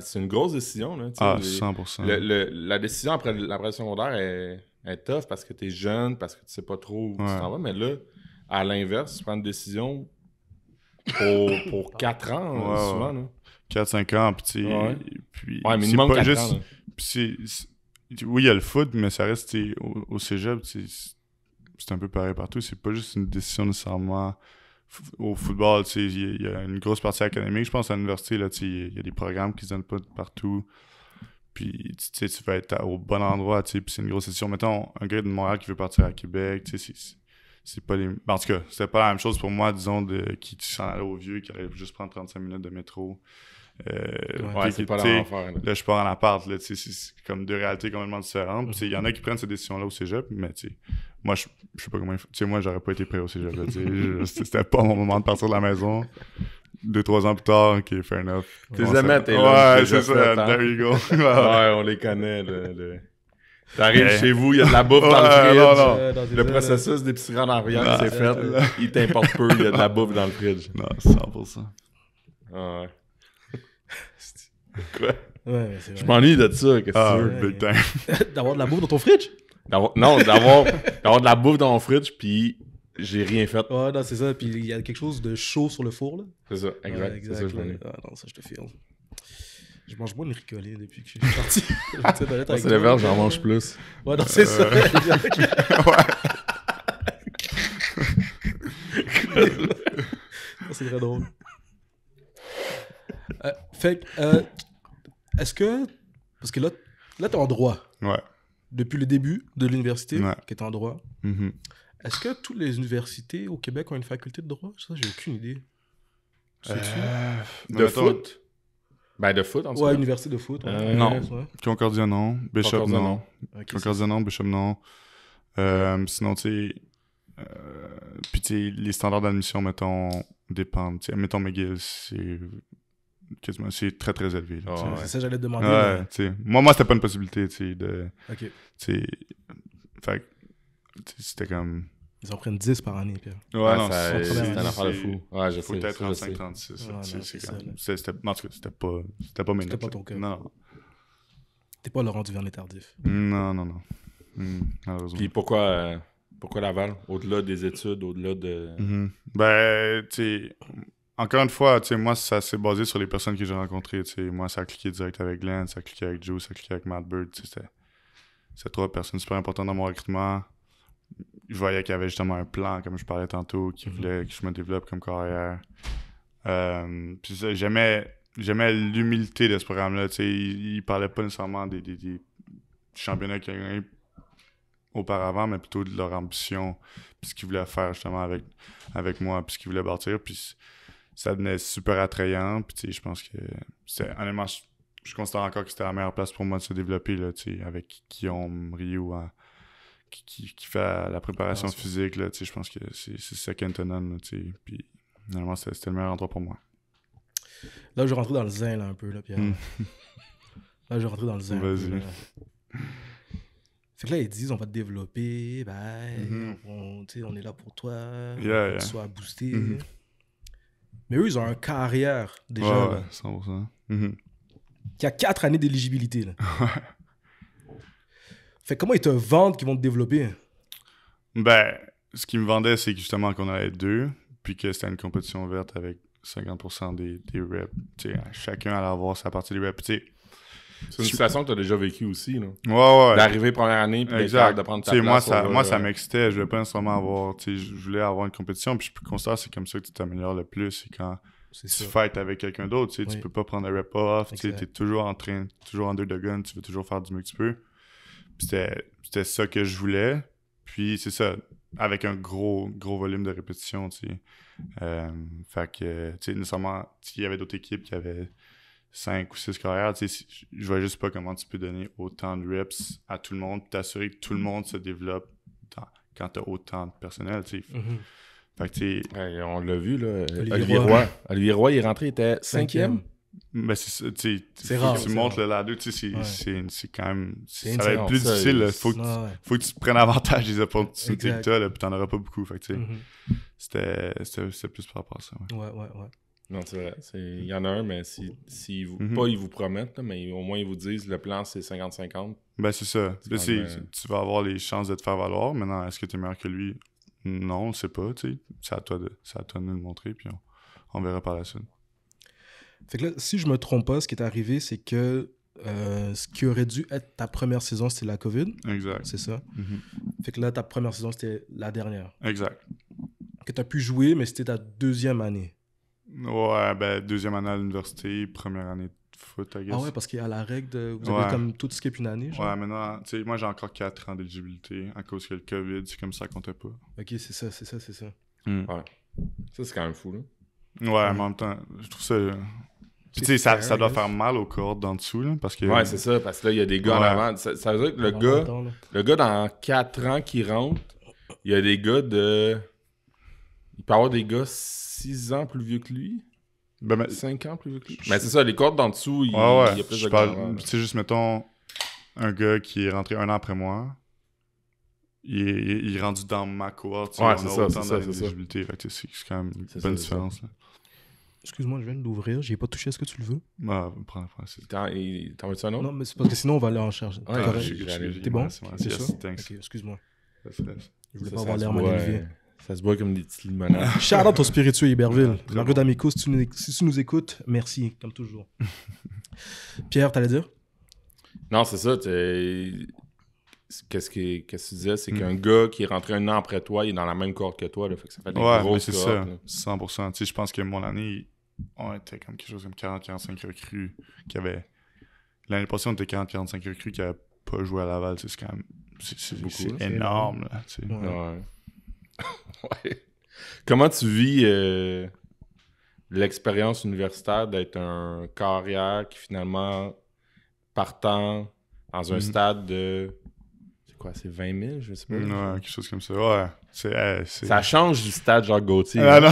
C'est. une grosse décision. ah, 100%. la décision après, la pression secondaire est, tough parce que tu es jeune, parce que tu sais pas trop où tu t'en vas. Mais là, à l'inverse, tu prends une décision pour, 4 ans, souvent. 4-5 ans, puis, puis ouais, c'est juste oui, il y a le foot, mais ça reste au, au, cégep, c'est un peu pareil partout. C'est pas juste une décision nécessairement au football. Il y, a une grosse partie académique. Je pense à l'université, il y, a des programmes qui se donnent pas partout. Puis tu vas être au bon endroit. Puis c'est une grosse décision. Mettons, un gars de Montréal qui veut partir à Québec, c'est pas les. Ben, en tout cas, c'était pas la même chose pour moi, disons, de qui s'en allait au vieux, qui allait juste prendre 35 minutes de métro. Euh, ouais, là. je suis pas en appart, c'est comme deux réalités complètement différentes. Il y en a mhm. qui prennent ces décisions-là au cégep, mais tu moi, je sais pas comment... Tu sais, moi, j'aurais pas été prêt au cégep, C'était pas mon moment de partir de la maison. Deux, trois ans plus tard, ok, fair enough. Tes amis, t'es là. Ouais, c'est ça, hein. there you go. ouais, on les connaît, T'arrives chez vous, il y a de la bouffe dans le fridge. le processus des grands en arrière, c'est fait. Il t'importe peu, il y a de la bouffe dans le fridge. Non, 100%. ouais. Quoi? Je m'ennuie de ça, qu'est-ce que tu ah, veux? d'avoir de la bouffe dans ton fridge? Non, d'avoir... de la bouffe dans mon fridge, puis j'ai rien fait. Ouais, non, c'est ça. Puis il y a quelque chose de chaud sur le four, là. C'est ça, exact. ça, Ah, non, ça, je te filme. Je mange moins de ricolé depuis que je suis parti. C'est c'est le j'en mange plus. Ouais, non, c'est ça. Euh, ouais. c'est très drôle. Euh, fait euh, est-ce que. Parce que là, là tu en droit. Ouais. Depuis le début de l'université, qui est en droit. Mm-hmm. Est-ce que toutes les universités au Québec ont une faculté de droit Ça, j'ai aucune idée. Euh... De, foot ben, de foot, en tout Ouais, université de foot. non. Concordia, non. Bishop, non. Concordia, non. Bishop, non. sinon, tu sais, euh, puis, tu les standards d'admission, mettons, dépendent. sais, mettons McGill, c'est quasiment, c'est très très élevé. Oh, ouais. C'est ça que j'allais te demander. Ouais, mais... Moi, moi c'était pas une possibilité, tu sais, de. Ok. T'sais, fait c'était comme. Ils ont pris une 10 par année, Pierre. Ouais, ouais ah, non, c'est une affaire de fou. Ouais, je Faut sais. Faut être 35-36. En tout cas, c'était pas, c'était pas mes C'était pas ton cœur Non. T'es pas Laurent Duvernay tardif. Non, non, non. Mmh, malheureusement. Puis pourquoi, euh, pourquoi Laval, au-delà des études, au-delà de. Mmh. Ben, tu sais, encore une fois, moi, ça s'est basé sur les personnes que j'ai rencontrées. sais. Moi, ça a cliqué direct avec Glenn, ça a cliqué avec Joe, ça a cliqué avec Matt Bird. C'était trois personnes super importantes dans mon recrutement. Je voyais qu'il y avait justement un plan, comme je parlais tantôt, qui mhm. voulait que je me développe comme carrière. Euh, j'aimais, l'humilité de ce programme-là. Il, il parlait pas nécessairement des, des, des championnats qu'ils gagné auparavant, mais plutôt de leur ambition, puis ce qu'ils voulaient faire justement avec, avec moi, puis ce qu'ils voulaient bâtir ça devenait super attrayant. Puis, je pense que c'est, honnêtement, je, je, considère encore que c'était la meilleure place pour moi de se développer, là, avec Guillaume Rio hein, qui, qui, fait la préparation physique, je pense que c'est, c'est second to none, Puis, c'était, le meilleur endroit pour moi. Là, je rentre dans le zin, un peu, là, hmm. là, je rentre dans le zin. Vas-y. que là, ils disent on va te développer, mm-hmm. on, est là pour toi, yeah, soit boosté. Mm-hmm. Mais eux, ils ont un carrière déjà. Ouais, 100%. Mhm. Qui a quatre années d'éligibilité. fait comment ils te vendent qu'ils vont te développer hein? Ben, ce qu'ils me vendaient, c'est justement qu'on allait deux, puis que c'était une compétition ouverte avec 50% des, des reps. T'sais, chacun allait avoir sa partie des reps. C'est une situation que tu as déjà vécue aussi. Là. Ouais, ouais. première année puis exact. de prendre ta Moi, ça, moi, euh, ça m'excitait. Je voulais pas nécessairement avoir. Je voulais avoir une compétition. Puis je c'est comme ça que tu t'améliores le plus. C'est quand tu fights avec quelqu'un d'autre. tu Tu peux pas prendre un rep off. Tu es toujours en train, toujours en deux de gun. Tu veux toujours faire du mieux que tu peux. C'était ça que je voulais. Puis c'est ça, avec un gros, gros volume de répétition, euh, fait que, tu nécessairement, il y avait d'autres équipes qui avaient 5 ou 6 carrières, tu sais, je vois juste pas comment tu peux donner autant de reps à tout le monde, t'assurer que tout le monde se développe quand t'as autant de personnel, tu sais. Mm-hmm. Fait que, sais... on l'a vu, là. Olivier, Roy. Roy, il est rentré, il était cinquième. Mais ben, c'est ça, tu sais, tu montes le ladder, tu sais, c'est quand même, ça va être plus difficile, Faut, que tu, faut que tu prennes avantage des opportunités que t'as, là, puis t'en auras pas beaucoup, fait que, tu sais, mm-hmm. c'était plus par rapport à ça, ouais. Ouais, ouais, ouais. Non, c'est vrai. Il y en a un, mais si, si vous, mhm. pas ils vous promettent, mais au moins ils vous disent le plan c'est 50-50. Ben c'est ça. Euh, tu vas avoir les chances de te faire valoir. Maintenant, est-ce que tu es meilleur que lui Non, on ne sait pas. C'est à, toi de, à toi de nous le montrer, puis on, verra par la suite. Fait que là, si je me trompe pas, ce qui est arrivé, c'est que euh, ce qui aurait dû être ta première saison, c'était la COVID. Exact. C'est ça. Mhm. Fait que là, ta première saison, c'était la dernière. Exact. Que tu as pu jouer, mais c'était ta deuxième année. Ouais, ben, deuxième année à l'université, première année de foot, I ah guess. Ah ouais, parce qu'il y a la règle de. Vous avez comme tout ce skip une année, genre. Ouais, maintenant, tu sais, moi j'ai encore quatre ans d'éligibilité à cause que le COVID, c'est comme ça comptait pas. Ok, c'est ça, c'est ça, c'est ça. Hmm. Ouais. Ça, c'est quand même fou, là. Ouais, mais en même temps, je trouve ça. tu sais, ça, ça, doit faire mal aux cordes d'en dessous, là, parce que... Ouais, c'est ça, parce que là, il y a des gars en avant. Ça, veut dire que le, gars, le gars, dans 4 ans qui rentre, il y a des gars de peut avoir des gars 6 ans plus vieux que lui. 5 ben, ans plus vieux que lui. Mais c'est ça, les cordes d'en dessous, il, y a plus je Tu juste mettons un gars qui est rentré un an après moi. Il est, il est, rendu dans ma cohorte. Ouais, c'est ça, c'est ça. C'est quand même une bonne différence. Excuse-moi, je viens de l'ouvrir, j'ai pas touché, est-ce que tu le veux Bah, prends, prends. T'en veux-tu un autre Non, mais c'est parce que sinon on va aller en charge. T'es bon C'est ça Excuse-moi. Je voulais pas avoir l'air mal élevé. Ça se boit comme des petites limonades. Charlotte ah. au spirituel Iberville. Ah, Margot D'Amico, si, tu, si tu nous écoutes, merci, comme toujours. Pierre, t'allais dire? Non, c'est ça. Qu'est-ce que tu disais? C'est hmm. qu'un gars qui est rentré un an après toi, il est dans la même corde que toi. ça fait des ouais, c'est ça. 100%. je pense que mon année, on était comme quelque chose comme 40-45 recrues qui avaient... L'année passée, on était 40-45 recrues qui n'avaient pas joué à Laval. C'est quand C'est énorme. Ouais. ouais. Comment tu vis euh, l'expérience universitaire d'être un carrière qui finalement partant dans un mhm. stade de. C'est quoi, c'est 20 000, je sais pas. quelque chose comme ça. Ouais. Euh, ça change du stade Jacques Gauthier. Ah, non.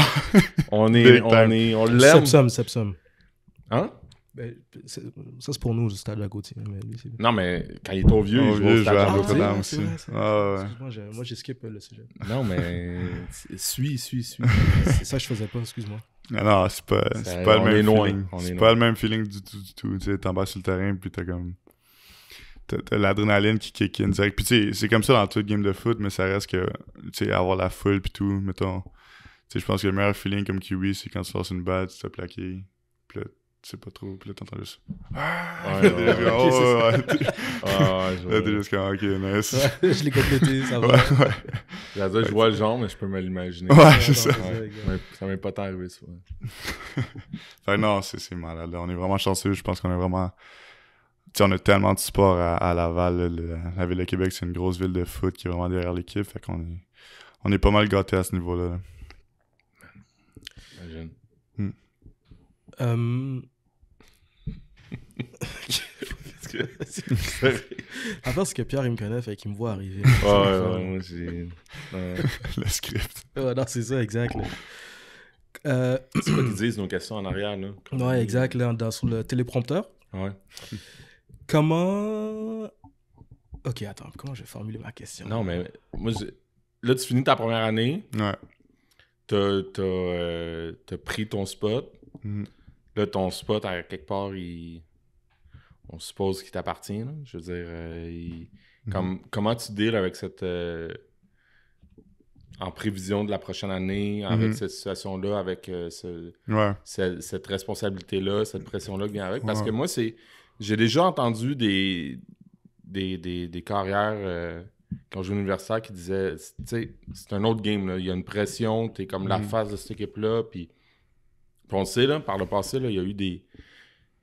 on est. on est. On l'aime. Sepsum, Sepsum. Hein? Ben, ça, c'est pour nous, le stade à côté. Mais non, mais quand il est trop vieux, il joue au stade à aussi. Ah, ah, excuse-moi, j'ai... moi, j'ai le sujet. Non, mais suis, suis, suis. c'est ça que je faisais pas, excuse-moi. Ah non, c'est pas, c'est, pas le même feeling. pas le même feeling du tout, du tout. Tu sais, en bas sur le terrain, puis t'as comme... T'as, l'adrénaline qui kick in direct. Puis c'est comme ça dans toute game de foot, mais ça reste que, tu sais, avoir la foule, puis tout, Tu sais, je pense que le meilleur feeling comme Kiwi, c'est quand tu lances une balle, tu te plaques c'est pas trop. Puis là, t'entends juste. Ah, ouais, ah, je... t'es juste comme, ok, nice. je l'ai complété, ça va. Ouais, je vois le genre, mais je peux me l'imaginer. Ouais, c'est ça. Ça m'est pas tant arrivé, ça. fait non, c'est malade. On est vraiment chanceux. Je pense qu'on est vraiment. T'sais, on a tellement de support à, Laval. la ville de Québec, c'est une grosse ville de foot qui est vraiment derrière l'équipe. Fait qu'on est, on est pas mal gâté à ce niveau-là. Imagine. Hmm. Euh, à part ce que Pierre, il me connaît, fait qu'il me voit arriver. Ouais, ouais, moi, j'ai. le script. non, c'est ça, exact. Euh, c'est quoi qu'ils disent, nos questions en arrière, là? Ouais, exact, là, dans, sur le téléprompteur. Ouais. Comment. Ok, attends, comment je vais formuler ma question? Non, mais moi, là, tu finis ta première année. Ouais. T'as, as, euh, pris ton spot. Mm. Là, ton spot, à quelque part, il on suppose qu'il t'appartient. Je veux dire, euh, mm-hmm. Comme, comment tu deals avec cette. Euh, en prévision de la prochaine année, mm-hmm. avec cette situation-là, avec euh, cette responsabilité-là, cette pression-là qui vient avec. Parce que moi, c'est. J'ai déjà entendu des, des, des, carrières quand je universitaire qui disaient Tu sais, c'est un autre game, il y a une pression, tu es comme la mm-hmm. face de cette équipe-là. Puis, on le sait, là, par le passé, là, il y a eu des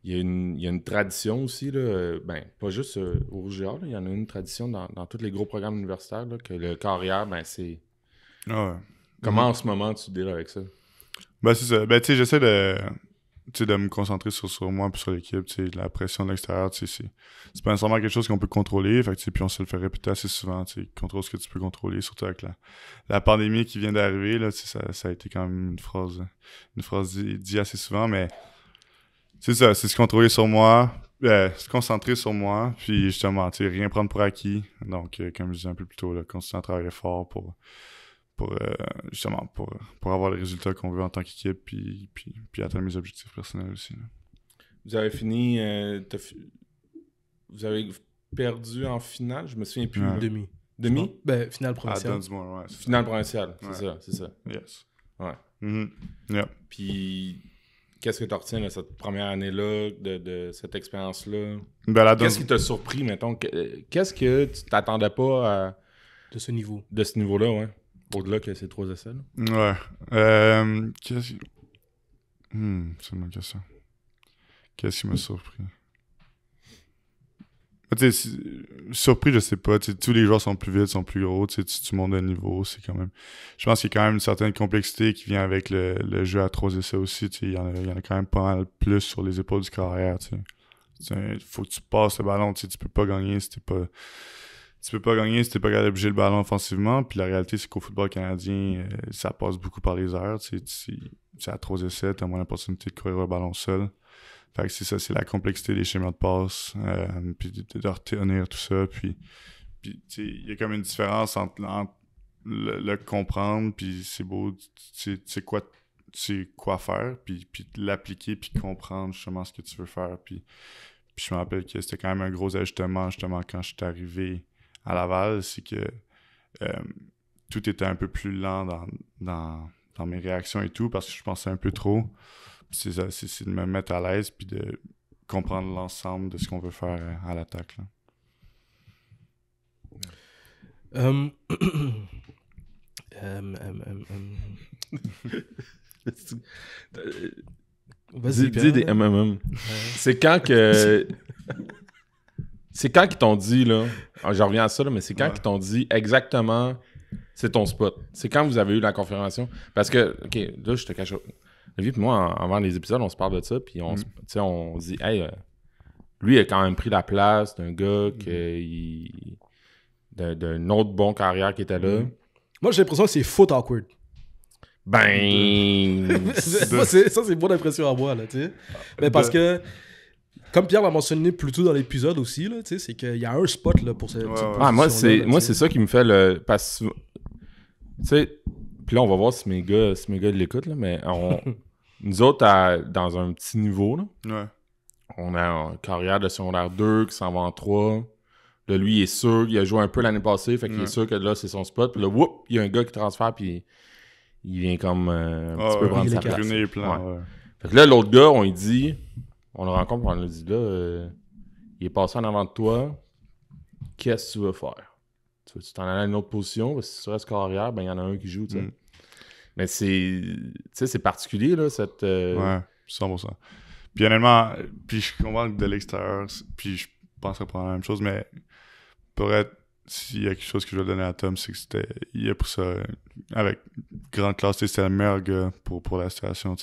il y, a une, tradition aussi, là, euh, ben, pas juste euh, au Rouge il y en a une tradition dans, tous les gros programmes universitaires, que le carrière, ben, c'est. Ah Comment mhm. en ce moment tu deals avec ça? Ben, c'est ça. Ben, j'essaie de, de me concentrer sur, sur moi et sur l'équipe. La pression de l'extérieur, c'est pas nécessairement quelque chose qu'on peut contrôler. Fait puis on se le fait répéter assez souvent. Contrôle ce que tu peux contrôler, surtout avec la, pandémie qui vient d'arriver. Ça, ça a été quand même une phrase, une phrase dit assez souvent, mais c'est ça, c'est se contrôler sur moi, euh, se concentrer sur moi, puis justement, rien prendre pour acquis. Donc, euh, comme je disais un peu plus tôt, là, continuer à fort pour, pour euh, justement, pour, pour avoir les résultats qu'on veut en tant qu'équipe, puis, puis, puis, atteindre mes objectifs personnels aussi. Vous avez fini, vous avez perdu en finale, je me souviens plus. Demi. Demi? Ben, finale ah, provinciale. Ah, finale provinciale, c'est ça, c'est ça. Yes. Ouais. Mm-hmm. Puis qu'est-ce que tu retiens de cette première année-là, de, cette expérience-là? Ben, qu'est-ce qui t'a surpris, mettons? Qu'est-ce que tu t'attendais pas à... De ce niveau. De ce niveau-là, ouais. Au-delà que ces trois essais, là. Ouais. Euh, qu'est-ce... Hmm, c'est ma question. Qu'est-ce qui m'a surpris? surpris, je sais pas. Tous les joueurs sont plus vite, sont plus gros. Tu, tu montes de niveau. C'est quand même. Je pense qu'il y a quand même une certaine complexité qui vient avec le, jeu à trois essais aussi. Il y, en a, quand même pas mal plus sur les épaules du carrière. Il faut que tu passes le ballon. Tu peux pas gagner si pas. Tu peux pas gagner si t'es pas obligé le ballon offensivement. Puis la réalité, c'est qu'au football canadien, euh, ça passe beaucoup par les heures. C'est à trois essais, t'as moins l'opportunité de courir le ballon seul. Fait que c'est ça, c'est la complexité des schémas de passe, euh, puis de, retenir tout ça. Puis, il y a comme une différence entre, le, comprendre, puis c'est beau, c'est quoi quoi faire, puis, l'appliquer, puis comprendre justement ce que tu veux faire. Puis, je me rappelle que c'était quand même un gros ajustement, justement, quand je suis arrivé à Laval, c'est que euh, tout était un peu plus lent dans, dans, mes réactions et tout, parce que je pensais un peu trop c'est de me mettre à l'aise puis de comprendre l'ensemble de ce qu'on veut faire à l'attaque. Vas-y, dis, des MMM. C'est quand que. c'est quand qu'ils t'ont dit, là. Ah, J'en reviens à ça, mais c'est quand qu'ils t'ont dit exactement c'est ton spot. C'est quand vous avez eu la confirmation. Parce que, OK, là, je te cache vite moi, avant les épisodes, on se parle de ça, puis on, mm. sais on dit, hey, euh, lui, il a quand même pris la place d'un gars mm. qui... d'un autre bon carrière qui était là. Mm. Moi, j'ai l'impression que c'est foot awkward. Ben. ça, c'est bonne impression à moi, là, tu sais. Mais parce que, comme Pierre l'a mentionné plus tôt dans l'épisode aussi, là, tu sais, c'est qu'il y a un spot, là, pour cette. Ouais, ouais. Ah, moi, c'est ça qui me fait le. Parce tu sais, puis là, on va voir si mes gars, si mes gars l'écoutent, là, mais on, Nous autres, dans un petit niveau, là, ouais. on a une carrière de secondaire 2 qui s'en va en 3. Là, lui, il est sûr, il a joué un peu l'année passée, fait qu'il est sûr que là, c'est son spot. Puis là, il y a un gars qui transfère, puis il vient comme euh, un petit ah peu prendre sa place. ouais. Fait que là, l'autre gars, on lui dit, on le rencontre, on lui dit, là, euh, il est passé en avant de toi, qu'est-ce que tu veux faire? Tu veux t'en aller à une autre position? Parce que si tu restes carrière, ben, il y en a un qui joue, tu sais. Mm. Mais c'est, c'est particulier, là, cette. Euh, ouais, 100%. Puis honnêtement, puis je comprends que de l'extérieur, puis je penserais pas la même chose, mais pour être. S'il y a quelque chose que je vais donner à Tom, c'est que c'était. Il a pour ça avec grande classe. C'était le meilleur gars pour, pour la situation.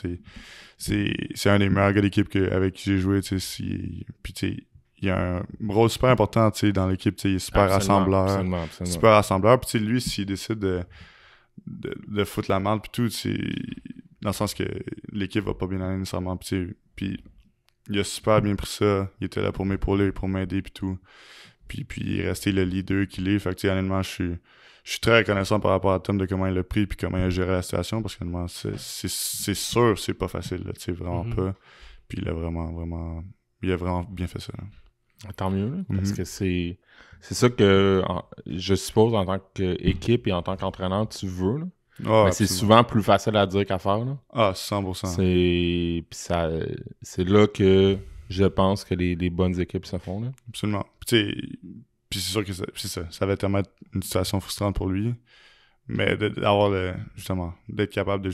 C'est un des meilleurs gars d'équipe avec qui j'ai joué. Puis il y a un rôle super important dans l'équipe. Il est super rassembleur. Absolument, absolument. Super rassembleur. Puis lui, s'il décide de de, de foutre la malle puis tout, c'est dans le sens que l'équipe va pas bien aller nécessairement, puis il a super bien pris ça, il était là pour m'épauler, pour m'aider, puis tout. Puis, puis il est resté le leader qu'il est. Fait que, honnêtement, je suis, je suis très reconnaissant par rapport à Tom de comment il a pris puis comment il a géré la situation parce que, c'est sûr c'est pas facile, sais vraiment mhm. pas. Puis il a vraiment, vraiment, il vraiment bien fait ça. Tant mieux, parce mm-hmm. que c'est c'est ça que je suppose en tant qu'équipe et en tant qu'entraîneur, tu veux. Ah, mais c'est souvent plus facile à dire qu'à faire. Là. Ah, 100%. C'est là que je pense que les, bonnes équipes se font. Là. Absolument. Puis, c'est sûr que c'est ça. Ça va tellement être une situation frustrante pour lui. Mais Justement, d'être capable de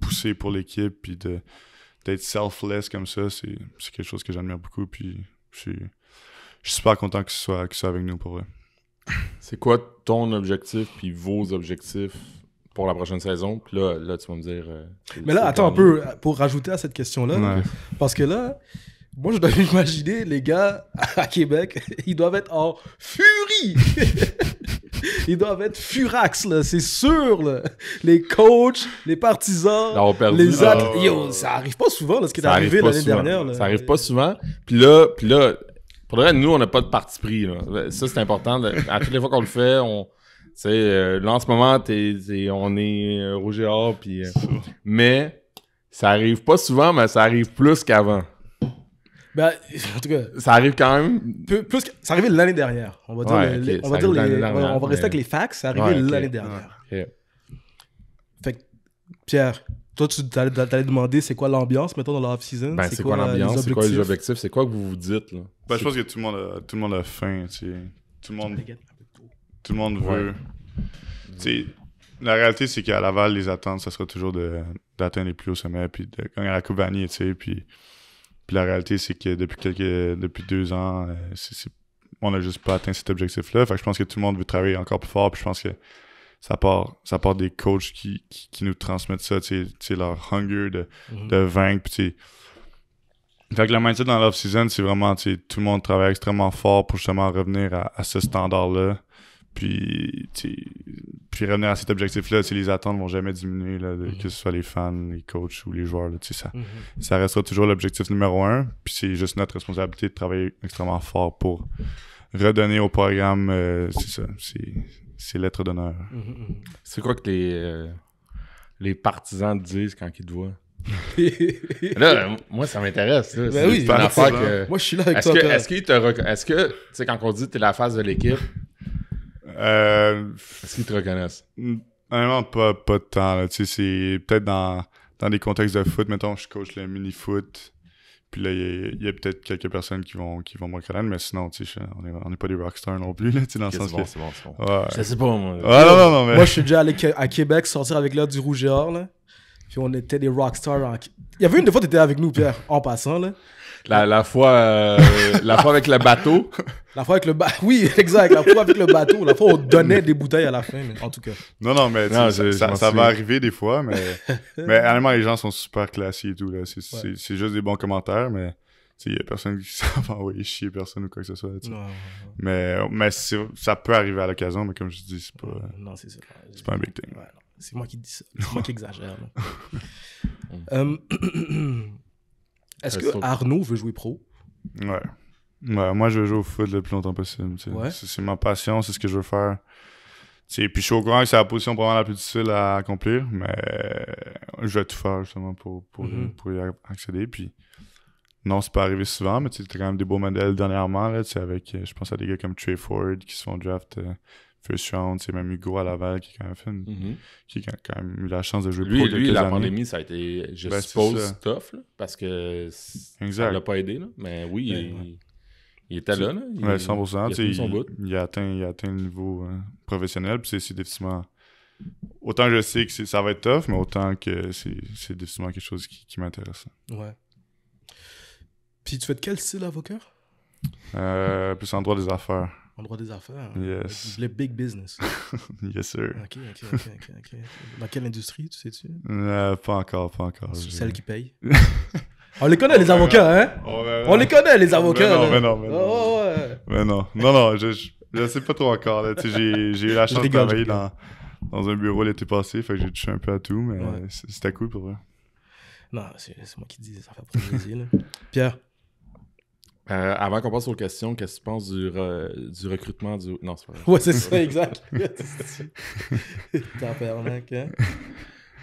pousser pour l'équipe, puis d'être selfless comme ça, c'est quelque chose que j'admire beaucoup. Puis je suis, super content que ce soit, que avec nous pour eux. C'est quoi ton objectif puis vos objectifs pour la prochaine saison? là, tu vas me dire. Euh, Mais là, attends un peu pour rajouter à cette question-là. Parce que là, moi, je dois imaginer les gars à Québec, ils doivent être en furie! ils doivent être furax, c'est sûr, Les coachs, les partisans, les actes. Ah. Yo, ça arrive pas souvent, ce qui est arrivé l'année dernière. Ça arrive pas souvent. Puis là, puis là pour nous, on n'a pas de parti pris. Ça, c'est important. À toutes les fois qu'on le fait, on. Euh, là, en ce moment, on est euh, rouge et or, euh, mais ça arrive pas souvent, mais ça arrive plus qu'avant. Bah, en tout cas. Ça arrive quand même. ça arrivait l'année dernière. On va dire, on, va dire on, va, rester avec les facts. Ça arrivait l'année dernière. Fait que, Pierre, toi, tu t'allais, demander c'est quoi l'ambiance, mettons, dans la season ben, c'est, quoi, euh, l'ambiance C'est quoi les objectifs C'est quoi que vous vous dites là? Ben, je pense que tout le monde a, tout le monde a faim. Tu Tout le monde, tout le monde veut. Tu la réalité, c'est qu'à Laval, les attentes, ça sera toujours d'atteindre les plus hauts sommets puis de gagner la Coupe Vanier. Tu sais, puis puis la réalité, c'est que depuis quelques depuis deux ans, euh, on n'a juste pas atteint cet objectif-là. Fait que je pense que tout le monde veut travailler encore plus fort. Puis je pense que ça part, ça part des coachs qui, nous transmettent ça, leur hunger de, mhm. de vaincre. Puis fait que la mindset dans l'off-season, c'est vraiment, tout le monde travaille extrêmement fort pour justement revenir à ce standard-là. Puis, puis revenir à cet objectif-là, les attentes vont jamais diminuer, mhm. que ce soit les fans, les coachs ou les joueurs. ça, mhm. ça restera toujours l'objectif numéro un. Puis c'est juste notre responsabilité de travailler extrêmement fort pour redonner au programme ces euh, c'est ça, c'est lettres d'honneur. Mhm, c'est quoi que les, euh, les partisans disent quand ils te voient? là, moi, ça m'intéresse. Ben oui, que... Moi, je suis là avec est-ce Que, est-ce, que, tu sais, quand on dit que tu es la face de l'équipe, euh, Est-ce qu'ils te reconnaissent? Vraiment pas, pas de temps. Tu sais, c'est peut-être dans, dans des contextes de foot. Mettons, je coach le mini-foot. Puis là, il y a, peut-être quelques personnes qui vont, qui vont me reconnaître, mais sinon, tu sais, on n'est pas des rockstars non plus, là, tu sais, dans le sens c'est bon, Je sais pas, moi. Ah, moi, je suis déjà allé à Québec sortir avec l'heure du Rouge et Or, là. Puis on était des rockstars. Il y avait une des fois, t'étais avec nous, Pierre, en passant, là. La, la fois, euh, la fois avec le bateau. La fois avec le bateau. Oui, exact. La fois avec le bateau. La fois, on donnait des bouteilles à la fin, en tout cas. Non, non, mais ça, va arriver des fois, mais, mais les gens sont super classés et tout. là. C'est juste des bons commentaires, mais il n'y a personne qui s'en envoyer chier personne ou quoi que ce soit. Mais, mais ça peut arriver à l'occasion, mais comme je dis, c'est pas, non, c'est c'est pas un big thing. c'est moi qui dis ça. C'est moi qui exagère. Est-ce que Arnaud veut jouer pro? Ouais. Moi, je veux jouer au foot le plus longtemps possible. C'est ma passion, c'est ce que je veux faire. puis je suis au courant que c'est la position probablement la plus difficile à accomplir, mais je vais tout faire justement pour, y mhm. accéder. Puis non, c'est pas arrivé souvent, mais tu quand même des beaux modèles dernièrement. Là, avec, euh, je pense à des gars comme Trey Ford qui se font draft. Euh, First Round, c'est même Hugo à Laval qui, quand même, fait mhm. qui a quand même eu la chance de jouer lui, pro Lui, la pandémie, ça a été, je ben, suppose, tough, parce que exact. ça l'a pas aidé. Mais oui, ben, il, était là. il, 100%. Il a, son il a, atteint, il atteint le niveau euh, professionnel. Puis c'est définitivement. Autant je sais que ça va être tough, mais autant que c'est définitivement quelque chose qui, m'intéresse. Ouais. Puis tu fais de quel style avocat euh, Plus en droit des affaires droit des affaires. Hein. Yes. Les big business. yes, sir. OK, OK, OK, OK. Dans quelle industrie, tu sais-tu? Euh, pas encore, pas encore. C'est celle qui paye. On les connaît, les avocats, hein? Oh, On, les connaît, les avocats. Mais non, mais oh, non, mais oh, non. Mais non, non, non, je, je, sais pas trop encore. J'ai eu la chance de travailler dans, dans, un bureau l'été passé, fait que j'ai touché un peu à tout, mais c'était cool pour eux. Non, c'est moi qui dis, ça fait plaisir. Pierre, euh, avant qu'on passe aux questions, qu'est-ce que tu penses du, du recrutement du. Non, c'est pas vrai. Ouais, c'est ça, exact. Tabernac, hein?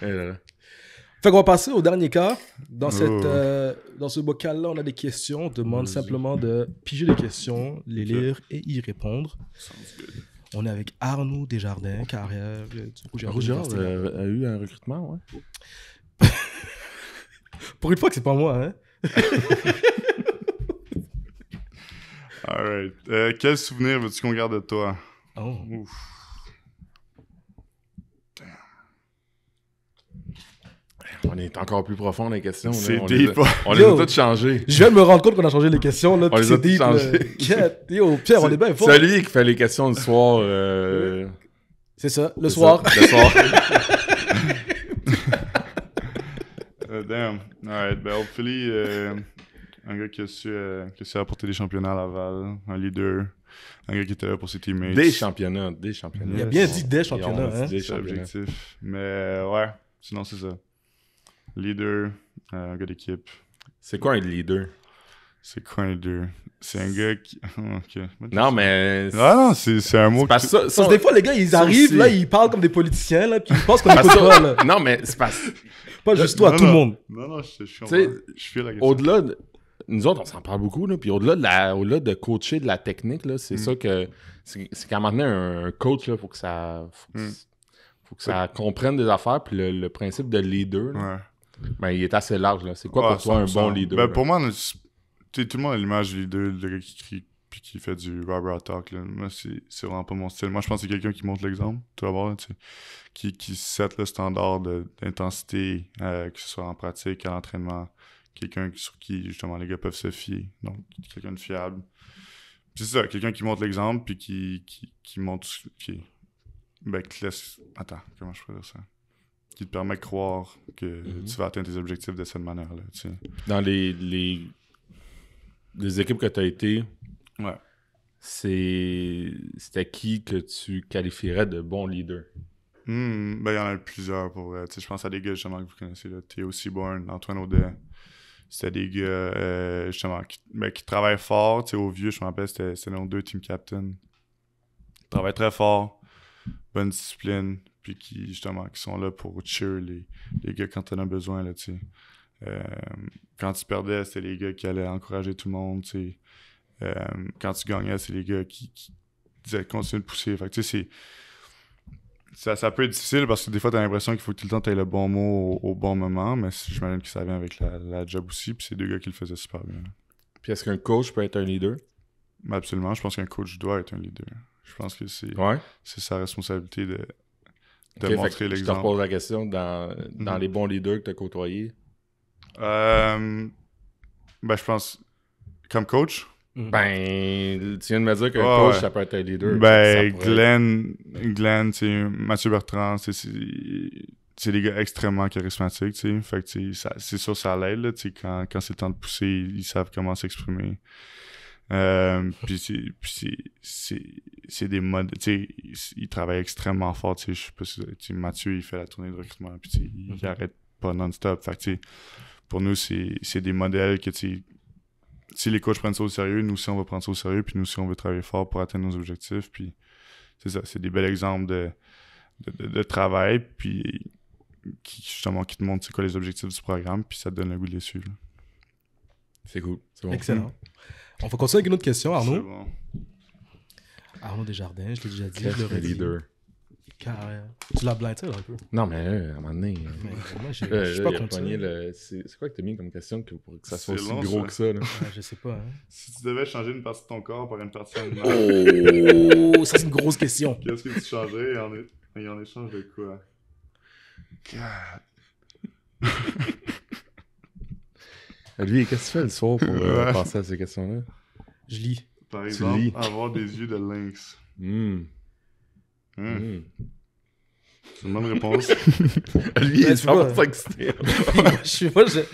Eh là. Fait qu'on va passer au dernier cas. Dans, cette, oh. euh, dans ce bocal-là, on a des questions. On demande simplement de piger les questions, les lire et y répondre. On est avec Arnaud Desjardins, carrière du euh, a eu un recrutement, ouais. Pour une fois que c'est pas moi, hein? Alright. Euh, quel souvenir veux-tu qu'on garde de toi? Oh. Ouf. On est encore plus profond les questions. C'est On, les a, on les a toutes changées. Je viens de me rendre compte qu'on a changé les questions. Là, on les a toutes changées. Yo, Pierre, on est bien fort. C'est lui qui fait les questions le soir. Euh, C'est ça, le soir. le soir. Euh, damn. All right, ben, hopefully... Euh, un gars qui a, su, euh, qui a su apporter des championnats à Laval, un leader, un gars qui était là pour ses teammates. Des championnats, des championnats. Il a bien dit des championnats. Hein? Des objectifs Mais euh, ouais, sinon c'est ça. Leader, euh, un gars d'équipe. C'est quoi un leader? C'est quoi un leader? C'est un gars qui. Non, mais. Ah, non, non, c'est un mot. Parce que ça, des fois, les gars, ils arrivent, là, ils parlent comme des politiciens, là, puis ils pensent qu'on est pas Non, mais c'est pas. Pas juste toi, tout le monde. Non, non, je, suis en... Je la question. Au-delà nous autres, on s'en parle beaucoup. Là, puis au-delà de, au -delà de coacher de la technique, c'est mm. ça que. C'est qu'à maintenant, un coach, il faut que ça. Mm. Faut que, ça comprenne des affaires. Puis le, principe de leader, ben, il est assez large. C'est quoi pour ah, toi un bon leader? Ben, pour moi, tout le monde a l'image du leader, le gars qui crie puis qui fait du rubber talk. Moi, c'est vraiment pas mon style. Moi, je pense que c'est quelqu'un qui montre l'exemple, tout d'abord, qui, qui set le standard d'intensité, euh, que ce soit en pratique, à l'entraînement, quelqu'un sur qui justement les gars peuvent se fier. Donc, quelqu'un de fiable. C'est ça, quelqu'un qui montre l'exemple, puis qui, qui, qui montre. Qui, ben, qui laisse. Attends, comment je peux dire ça? Qui te permet de croire que mhm. tu vas atteindre tes objectifs de cette manière-là. Dans les, les, équipes que tu as été, ouais. c'était qui que tu qualifierais de bon leader? Hmm, ben, il y en a plusieurs pour je pense à des gars justement que vous connaissez, T.O. Théo Seaborn, Antoine Audet c'était des gars euh, justement ben, qui, travaillent fort. Tu au vieux, je me rappelle, c'était nos deux team captains. Ils travaillent très fort, bonne discipline, puis qui justement qui sont là pour cheer les, gars quand on a besoin. Là, tu euh, quand tu perdais, c'était les gars qui allaient encourager tout le monde. Tu euh, quand tu gagnais, c'est les gars qui, disaient continue de pousser. Ça, peut être difficile parce que des fois, tu as l'impression qu'il faut que tout le temps tu aies le bon mot au, bon moment, mais je m'imagine que ça vient avec la, la job aussi, puis c'est deux gars qui le faisaient super bien. Puis est-ce qu'un coach peut être un leader? absolument, je pense qu'un coach doit être un leader. Je pense que c'est sa responsabilité de, de montrer l'exemple. tu te poses la question, dans, mhm. les bons leaders que tu as côtoyés? Euh, ben, je pense, comme coach, Mm. Ben, tu viens de me dire que coach, ça peut être un deux Ben, Glenn, Glenn Mathieu Bertrand, c'est des gars extrêmement charismatiques, tu Fait que, c'est sûr, ça l'aide, Quand, quand c'est le temps de pousser, ils, savent comment s'exprimer. Euh, puis c'est des modes, tu sais, ils travaillent extrêmement fort, tu sais, je sais pas Mathieu, il fait la tournée de recrutement, puis il, n'arrête mm-hmm. arrête pas non-stop, fait que, pour nous, c'est des modèles que, tu si les coachs prennent ça au sérieux, nous aussi on va prendre ça au sérieux, puis nous aussi on veut travailler fort pour atteindre nos objectifs. Puis c'est ça, c'est des bels exemples de, travail, puis qui justement qui te montrent quoi les objectifs du programme, puis ça te donne le goût de les suivre. C'est cool. C'est Bon. Excellent. On va continuer avec une autre question, Arnaud. Bon. Arnaud Desjardins, je l'ai déjà dit, je le leader. Carrément. Hein. Tu l'as blighté, un peu. Non, mais euh, à un moment donné. Euh, mais euh, je euh, suis pas content. Le... C'est quoi que t'as mis comme question que pour que ça soit aussi gros que ça? Là? Ah, je sais pas. Hein. Si tu devais changer une partie de ton corps par une partie de oh, ça, c'est une grosse question. Qu'est-ce que tu changerais et en, échange de quoi? God. Lui, qu'est-ce que tu fais le soir pour passer penser à ces questions-là? Je lis. Par exemple, avoir des yeux de lynx. Hum. Hmm. Hmm. C'est une bonne réponse. Lui, il ben, est super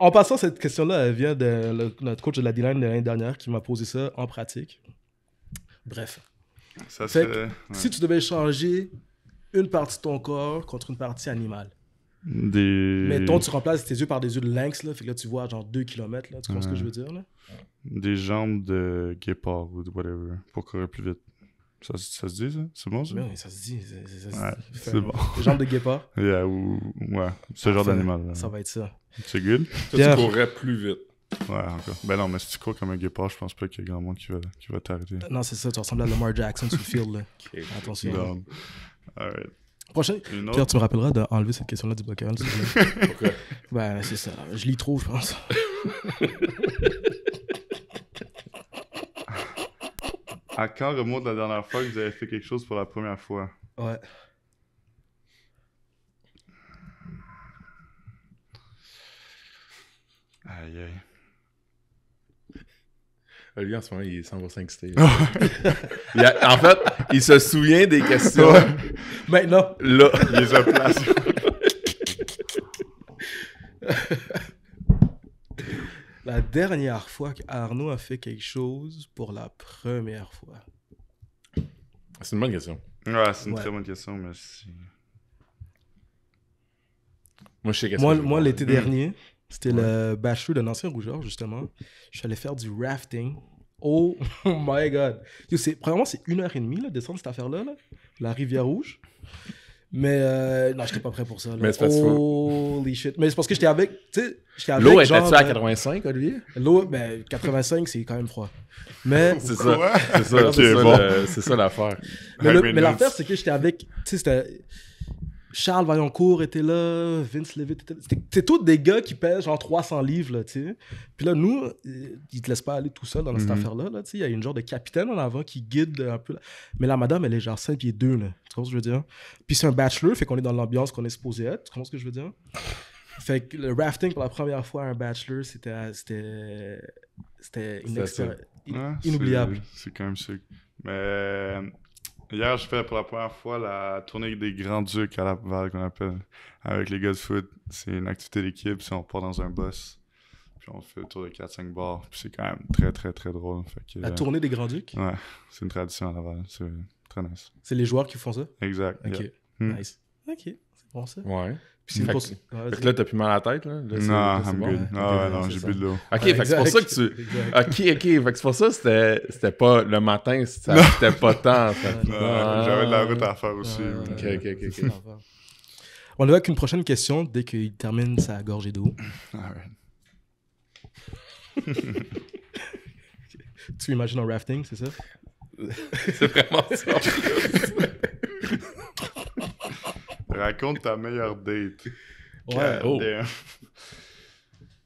En passant, cette question-là, elle vient de notre coach de la D-line de l'année dernière qui m'a posé ça en pratique. Bref. Ça, fait Si tu devais changer une partie de ton corps contre une partie animale, des... Mettons, tu remplaces tes yeux par des yeux de lynx, là, fait que tu vois genre 2 km, là, tu comprends ce que je veux dire, là? Des jambes de guépard ou de whatever, pour courir plus vite. Ça, se dit, ça C'est bon, ça oui, ça se dit. Ouais, c'est bon. genre de guépard. Yeah, ou, ouais, ce genre d'animal. Euh. Ça, va être ça. C'est good? tu courrais plus vite. Ouais, encore. Ben non, mais si tu cours comme un guépard, je pense pas qu'il y a grand monde qui va, qui va t'arrêter. Non, c'est ça, tu ressembles à Lamar Jackson sur le field. Là. Attention. All right. Prochain. Pierre, tu me rappelleras d'enlever cette question-là du bloc Pourquoi? Ben, c'est ça. Je l'y trouve, je pense. À quand remonte la dernière fois que vous avez fait quelque chose pour la première fois. Ouais. Aïe aïe. Lui, en ce moment, il s'en va s'inquiéter. en fait, il se souvient des questions. Maintenant. Là. Il les a placées. la dernière fois qu'Arnaud a fait quelque chose pour la première fois. C'est une bonne question. Ouais, c'est une très bonne question, Merci. Moi, je sais Moi, moi l'été dernier, c'était le bachelor d'un ancien rougeur, justement. Je suis allé faire du rafting. Oh my god! sais, premièrement, c'est une heure et demie, là, descendre cette affaire là. la rivière rouge. Mais euh, non, j'étais pas prêt pour ça. Mais c'est Holy shit. Mais c'est parce que j'étais avec. J'étais avec L'eau était-tu à 85, euh, Olivier L'eau, ben 85, c'est quand même froid. Mais. c'est ça. C'est ça, ça l'affaire. Mais, l'affaire, c'est que j'étais avec. Tu sais, c'était... Charles Vaillancourt était là, Vince Levitt était là. C'est tous des gars qui pèsent genre 300 livres, là, tu sais. Puis là, nous, euh, ils te laissent pas aller tout seul dans cette mhm. affaire-là, là, tu sais. Il y a une genre de capitaine en avant qui guide un peu. Mais la madame, elle est genre 5 pieds 2, là. Tu comprends ce que je veux dire? Puis c'est un bachelor, fait qu'on est dans l'ambiance qu'on est supposé être. Tu comprends ce que je veux dire? Fait que le rafting pour la première fois à un bachelor, c'était. Euh, c'était c'était inoubliable. C'est quand même sick. Mais euh, Hier, je fais pour la première fois la tournée des Grands Ducs à Laval, qu'on appelle, avec les gars de foot. C'est une activité d'équipe, si on part dans un bus, puis on fait le tour de 4-5 bars, puis c'est quand même très, très, très drôle. la euh, tournée des Grands Ducs? Ouais, c'est une tradition à Laval, c'est très nice. C'est les joueurs qui font ça? Exact. Ok, hmm. nice. Ok, c'est bon ça. Ouais. Puis fait, que, fait que là, t'as plus mal à la tête, là? non, I'm bon. good. Ah, non, j'ai bu de l'eau. OK, fait que c'est pour ça que tu... OK, OK, fait que c'est pour ça que c'était pas... Le matin, c'était pas tant, en fait. Non, ah. j'avais de la route à faire aussi. OK, OK, OK. On le qu'une prochaine question dès qu'il termine sa gorgée d'eau. tu imagines un rafting, c'est ça? c'est vraiment ça. Raconte ta meilleure date. Ouais. Oh.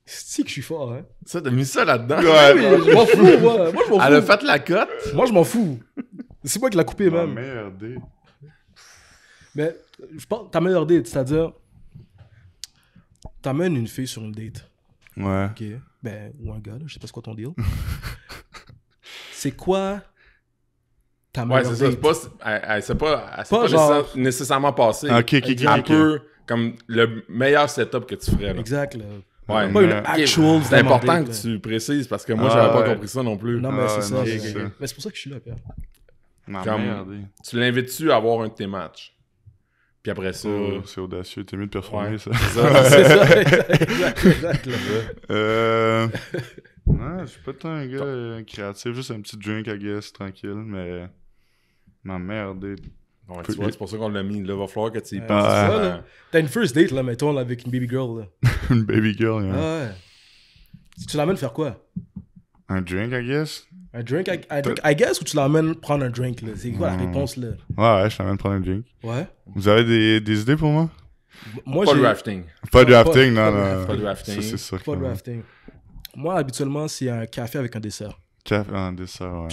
C'est que je suis fort, hein. Ça, t'as mis ça là-dedans. Ouais, ah oui, je m'en fous, moi. je m'en fous. Elle a fait la cote. Moi, je m'en fous. C'est moi qui l'a coupé, même. Ta meilleure date. Mais, je pense, ta meilleure date, c'est-à-dire, t'amènes une fille sur une date. Ouais. Ok. Ben, ou un gars, je sais pas ce quoi ton deal. c'est quoi Ouais, c'est ça. C'est pas, elle, pas, nécessairement passé Un peu comme le meilleur setup que tu ferais. Exact. actual C'est important que tu précises parce que moi, ah, j'avais pas compris ça non plus. Non, mais ah, c'est ça. Mais c'est pour ça que je suis là, Pierre. tu l'invites-tu à avoir un de tes matchs? Puis après ça. Oh, c'est audacieux, t'es mieux de performer, ça. C'est ça, c'est ça, exact, euh. Non, je suis pas un gars euh, créatif, juste un petit drink, à guest tranquille, mais. Ma mère, c'est pour ça qu'on l'a mis. Là, va falloir que tu y penses. T'as une first date, là, mettons, avec une baby girl. Là. une baby girl, ah ouais. tu l'amènes faire quoi Un drink, I guess. Un drink, I, guess, ou tu l'amènes prendre un drink, là C'est quoi la hmm. réponse, là Ouais, ouais, je l'amène prendre un drink. Ouais. Vous avez des, idées pour moi moi, pas de rafting. Pas de rafting, non, non. Pas de rafting. Ça, c'est Pas de rafting. Moi, habituellement, c'est un café avec un dessert. Tu hein,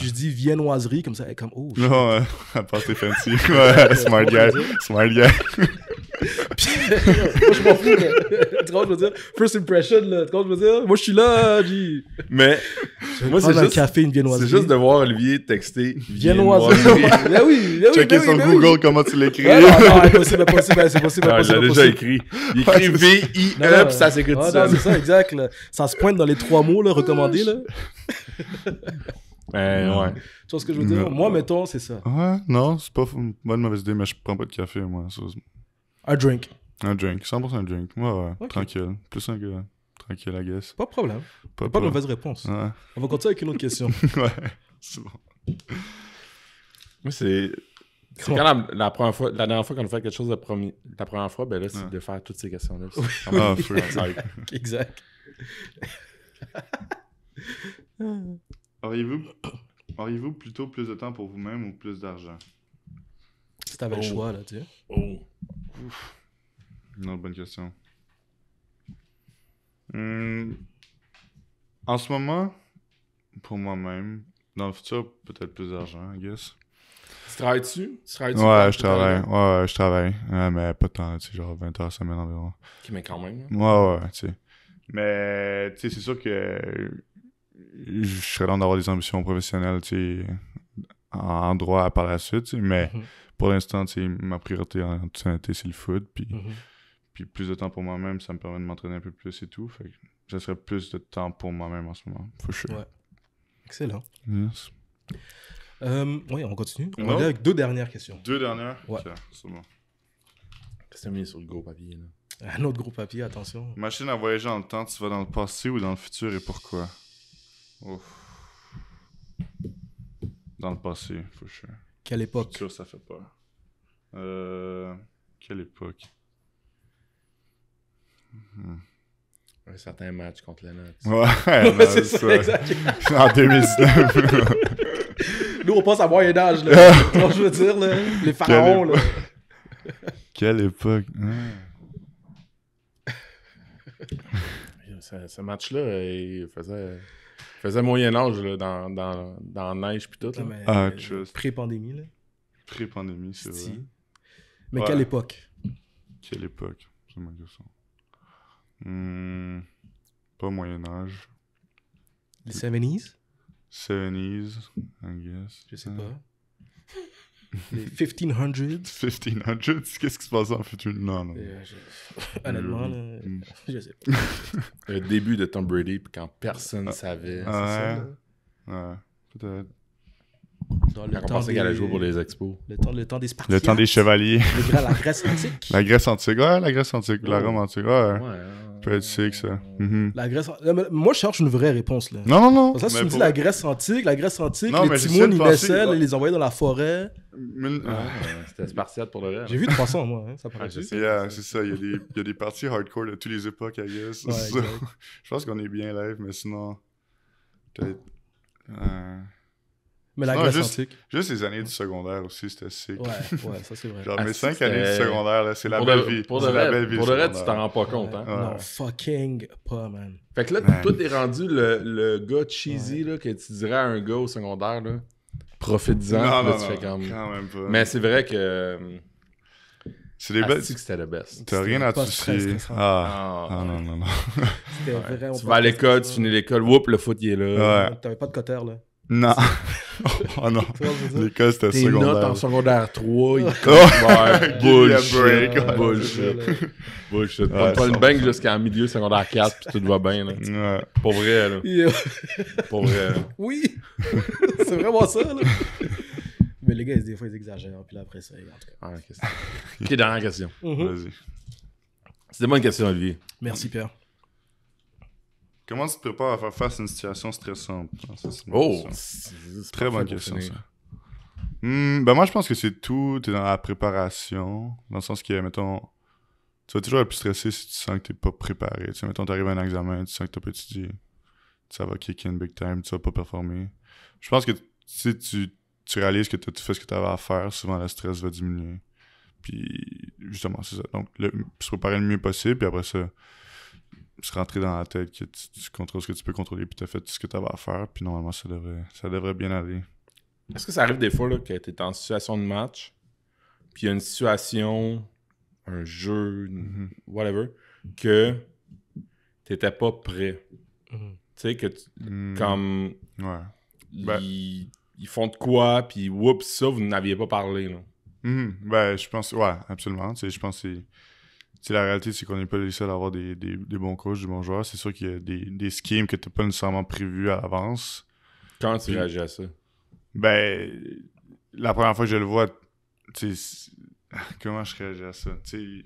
je dis viennoiserie, comme ça, elle comme, oh, Non, à part fancy. smart guy, smart guy moi, je m'en fous, mais. Tu comprends, je veux dire. First impression, là. Tu comprends, je veux dire. Moi, je suis là, Mais. Moi, c'est juste. un café, une viennoiserie. C'est juste de voir Olivier texter. Viennoiserie. Là, ben oui, ben oui. Checker ben sur Google comment tu l'écris. Non, non, impossible, c'est possible, Il l'a déjà écrit. Il écrit V-I-E, ça e, s'écrit tout seul. C'est ça, exact, Ça se pointe dans les trois mots, là, recommandés, là. ouais. Tu vois ce que je veux dire? Moi, mettons, c'est ça. Ouais, non, c'est pas une bonne mauvaise idée, mais je prends pas de café, moi. Un drink. Un drink, 100% drink. Ouais, ouais, tranquille. Plus un gars. Tranquille, I guess. Pas de problème. Pas, de mauvaise réponse. On va continuer avec une autre question. ouais, c'est bon. Moi, c'est. C'est quand la, première fois, la dernière fois qu'on a fait quelque chose de premier. la première fois, ben là, c'est de faire toutes ces questions-là. Oui, ah, oui, exact. exact. Auriez-vous plutôt plus de temps pour vous-même ou plus d'argent? C'est un oh. choix, là, tu sais. Oh. Ouf. Non, bonne question. Hmm. en ce moment, pour moi-même, dans le futur, peut-être plus d'argent, I guess. Tu travailles-tu? Tu tu Ouais, je travaille. Ouais, ouais, je travaille. Euh, mais pas tant, tu sais, genre 20 heures semaine environ. mais quand même. Ouais, ouais, tu sais. Mais, tu sais, c'est sûr que je serais loin d'avoir des ambitions professionnelles, tu sais, en droit par la suite, mais mm-hmm. pour l'instant, tu sais, ma priorité en toute c'est le foot, puis... Mm-hmm plus de temps pour moi-même, ça me permet de m'entraîner un peu plus et tout. Fait que ça serait plus de temps pour moi-même en ce moment. For Ouais. Excellent. Euh, oui, on continue. On va avec deux dernières questions. Deux dernières Ouais. Ok, c'est bon. Qu'est-ce que sur le gros papier, Un autre gros papier, attention. Machine à voyager dans le temps, tu vas dans le passé ou dans le futur et pourquoi Dans le passé, for Quelle époque ça fait peur. Euh, quelle époque un certain match contre les Nats. Ouais, c'est ça. Exactement. en 2019. Nous, on passe à moyen âge, là. je veux dire, les pharaons, Quelle là. Quelle époque. Hein. ce, match-là, il faisait faisait moyen âge là, dans, dans, dans neige puis tout. Ah, pré-pandémie, là. Pré-pandémie, c'est vrai. Mais quelle époque? Quelle époque, c'est ma ça Hmm, pas Moyen-Âge. Les 70s 70s, I guess. Je sais pas. Les 1500s 1500s Qu'est-ce qui se passe en fait? Non, non. Euh, je... Honnêtement, hmm. je sais pas. Le début de Tom Brady, quand personne ne ah, savait. Ouais. Ça, ouais. Peut-être. Dans le temps des... qu'elle pour les expos. Le temps, des Spartiates. Le temps des chevaliers. la Grèce antique. la Grèce antique, ouais, la Grèce antique. La oh. Rome antique, ouais. ouais peut être sick, ça. Mhm. La Grèce... Euh, moi, je cherche une vraie réponse, là. Non, non, non. Parce que tu me dis la Grèce antique, la Grèce antique, les timons, ils naissaient, ils les envoyer dans la forêt. Ah. C'était spartiate pour le reste. J'ai vu de façon moi. Hein, ça paraît yeah, C'est ça, ah, il y, a des, parties hardcore de toutes les époques, I guess. Ouais, je pense qu'on est bien live, mais sinon... Peut-être... Euh... Mais la juste, les années du secondaire aussi, c'était sick. Ouais, ouais, ça c'est vrai. Genre ah, mes cinq années du secondaire, c'est la, belle vie. Pour la Pour le reste, tu t'en rends pas compte, hein? Non, fucking pas, man. Fait que là, tout est rendu le, gars cheesy là, que tu dirais à un gars au secondaire, là. Profite-en. Non, non, tu quand même pas. Mais c'est vrai que. C'est des belles. que c'était le best. T'as rien à toucher. Ah. Ah, ah. non, non, non. C'était vraiment. Tu vas à l'école, tu finis l'école, whoop, le foot, il est là. Ouais. T'avais pas de coteur, là. Non. oh non. L'école, c'était secondaire. Tes notes en secondaire 3, ils te Bullshit. Bullshit. Bullshit. pas une bang jusqu'en milieu secondaire 4, puis tout va bien. Là. Pour vrai, Pour vrai. Oui. C'est vraiment ça, Mais les gars, des fois, ils exagèrent, puis après ça, en tout cas. question. OK, dernière question. Mm-hmm. Vas-y. C'était une question, Olivier. Merci, Pierre. Comment tu te prépares à faire face à une situation stressante? Ah, oh! Très bonne question, ça. Hmm, ben moi, je pense que c'est tout. T'es dans la préparation. Dans le sens que, mettons, tu vas toujours être plus stressé si tu sens que t'es pas préparé. Tu sais, mettons, à un examen, tu sens que t'as pas étudié. Ça va kick in big time, tu vas pas performer. Je pense que si tu, réalises que tu fais ce que tu avais à faire, souvent le stress va diminuer. Puis, justement, c'est ça. Donc, se préparer le mieux possible, puis après ça, se rentrer dans la tête que tu, contrôles ce que tu peux contrôler, puis tu as fait tout ce que tu avais à faire, puis normalement, ça devrait, ça devrait bien aller. Est-ce que ça arrive des fois que tu es en situation de match, puis il y a une situation, un jeu, mm-hmm. whatever, que tu n'étais pas prêt? Mm-hmm. Tu sais, que mm. comme. Ouais. Ben ils, font de quoi, puis oups, ça, vous n'aviez pas parlé. Là. Mm-hmm. Ben, je pense, ouais, absolument. Tu je pense que la réalité, c'est qu'on n'est pas les seuls à avoir des, des, bons coachs, des bons joueurs. C'est sûr qu'il y a des, des schemes que tu pas nécessairement prévus à l'avance. Quand tu réagis à ça? Ben, la première fois que je le vois, comment je réagis à ça? Tu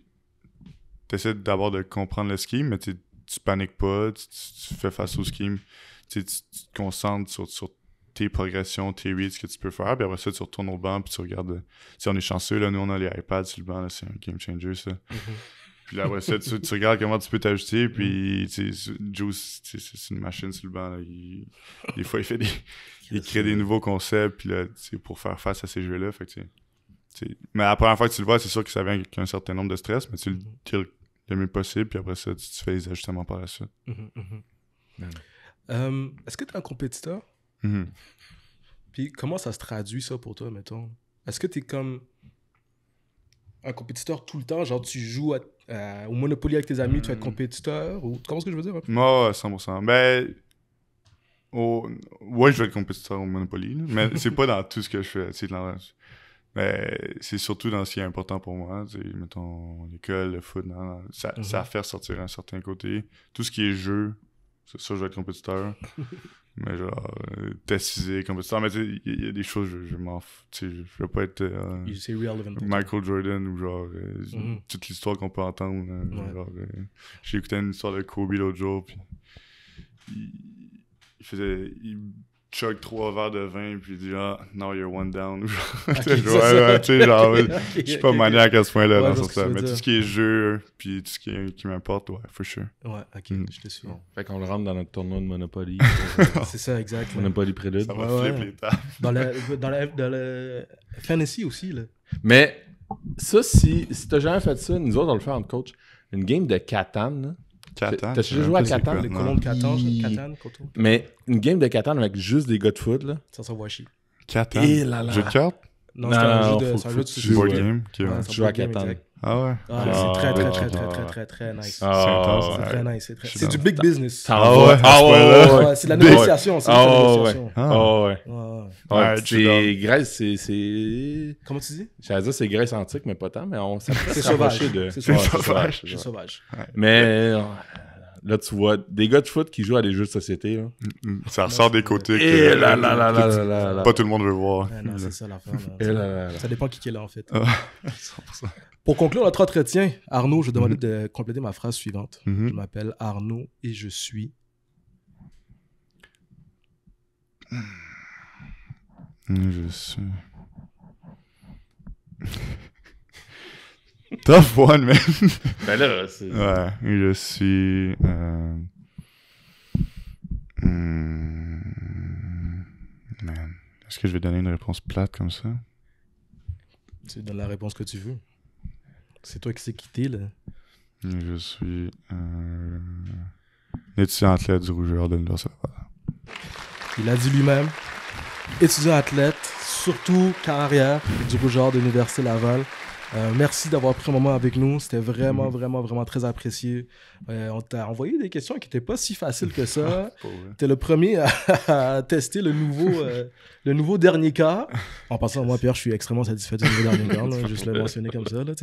essaies d'abord de comprendre le scheme, mais tu paniques pas, tu, fais face au scheme, tu, te concentres sur, sur tes progressions, tes reads que tu peux faire. Puis après ça, tu retournes au banc, puis tu regardes. Si on est chanceux, là, nous, on a les iPads sur le banc, c'est un game changer, ça. Mm-hmm. Puis là, ça, tu, regardes comment tu peux t'ajuster. Puis, tu Juice, c'est une machine sur le banc. des fois, il fait des, il crée des nouveaux concepts puis là, pour faire face à ces jeux-là. Fait mais la première fois que tu le vois, c'est sûr que ça vient avec un certain nombre de stress, mais tu le kills mm-hmm. le mieux possible. Puis après ça, tu, fais les ajustements par la suite. Mm-hmm, mm-hmm. Hum, est-ce que tu es un compétiteur? Puis comment ça se traduit ça pour toi, mettons? Est-ce que tu es comme un compétiteur tout le temps Genre, tu joues au Monopoly avec tes amis, tu vas être hmm. compétiteur ou... Comment est-ce que je veux dire? Moi, 100%. Ben, ouais, je vais être compétiteur au Monopoly, mais c'est pas dans tout ce que je fais. C'est dans... Mais c'est surtout dans ce qui est important pour moi. Mettons l'école, le foot, ça, ça, mhm. fait sortir un certain côté. Tout ce qui est jeu, c'est ça, je vais être compétiteur. mais genre euh, comme ça mais tu sais il y, a des choses je, je m'en fous tu sais je vais pas être euh, Michael Jordan ou genre euh, mm-hmm. toute l'histoire qu'on peut entendre hein, ouais. Euh, j'ai écouté une histoire de Kobe l'autre jour puis il, il faisait il chug trois verres de vin puis dit ah now you're one down tu sais genre je suis pas maniaque à ce point-là dans mais tout ce qui est jeu puis tout ce qui, qui m'importe ouais for sure ouais ok mm. je te suis fait qu'on le rentre dans notre tournoi de Monopoly euh, c'est ça exact Monopoly prélude ça va flipper les tables dans le dans le, fantasy aussi là mais ça si si t'as jamais fait ça nous autres on le fait en coach une game de Catan Catan. T'as joué à Catan, de Catan, Mais une game de Catan avec juste des gars de foot, là. Ça va chier. Catan. Eh jeu de cartes Non, c'est un jeu de. C'est à Catan. Ah ouais? c'est très, ah, très, très, très, très, très, très nice. Ah, c'est très nice. C'est du big business. Ah, ah ouais? Ah ouais? C'est la négociation. Ah ouais? C'est Grèce, c'est. Comment tu dis? J'allais dire c'est Grèce antique, mais pas tant, mais on C'est sauvage. C'est sauvage. C'est sauvage. Mais. Là, tu vois des gars de foot qui jouent à des jeux de société. Mm, mm. Ça ressort des côtés que eh pas tout le monde veut voir. Eh ça dépend qui est là, en fait. Ah. Pour conclure notre entretien, Arnaud, je demande de compléter ma phrase suivante. Mm-hmm. Je m'appelle Arnaud et je suis... Mm, je suis... Tough one, man. ben là, c'est. Ouais, je suis. Euh... Hmm, man. Est-ce que je vais donner une réponse plate comme ça? Tu donnes la réponse que tu veux. C'est toi qui s'est quitté, là. Je suis. Étudiant euh, athlète du rougeur de l'Université Laval. Il a dit lui-même étudiant athlète, surtout carrière du rougeur de l'Université Laval. Euh, merci d'avoir pris un moment avec nous. C'était vraiment, mhm. vraiment, vraiment très apprécié. Euh, on t'a envoyé des questions qui n'étaient pas si faciles que ça. T'es le premier à, tester le nouveau, euh, le nouveau dernier cas. En passant, moi, Pierre, je suis extrêmement satisfait du nouveau dernier cas. juste le mentionner comme ça. Là,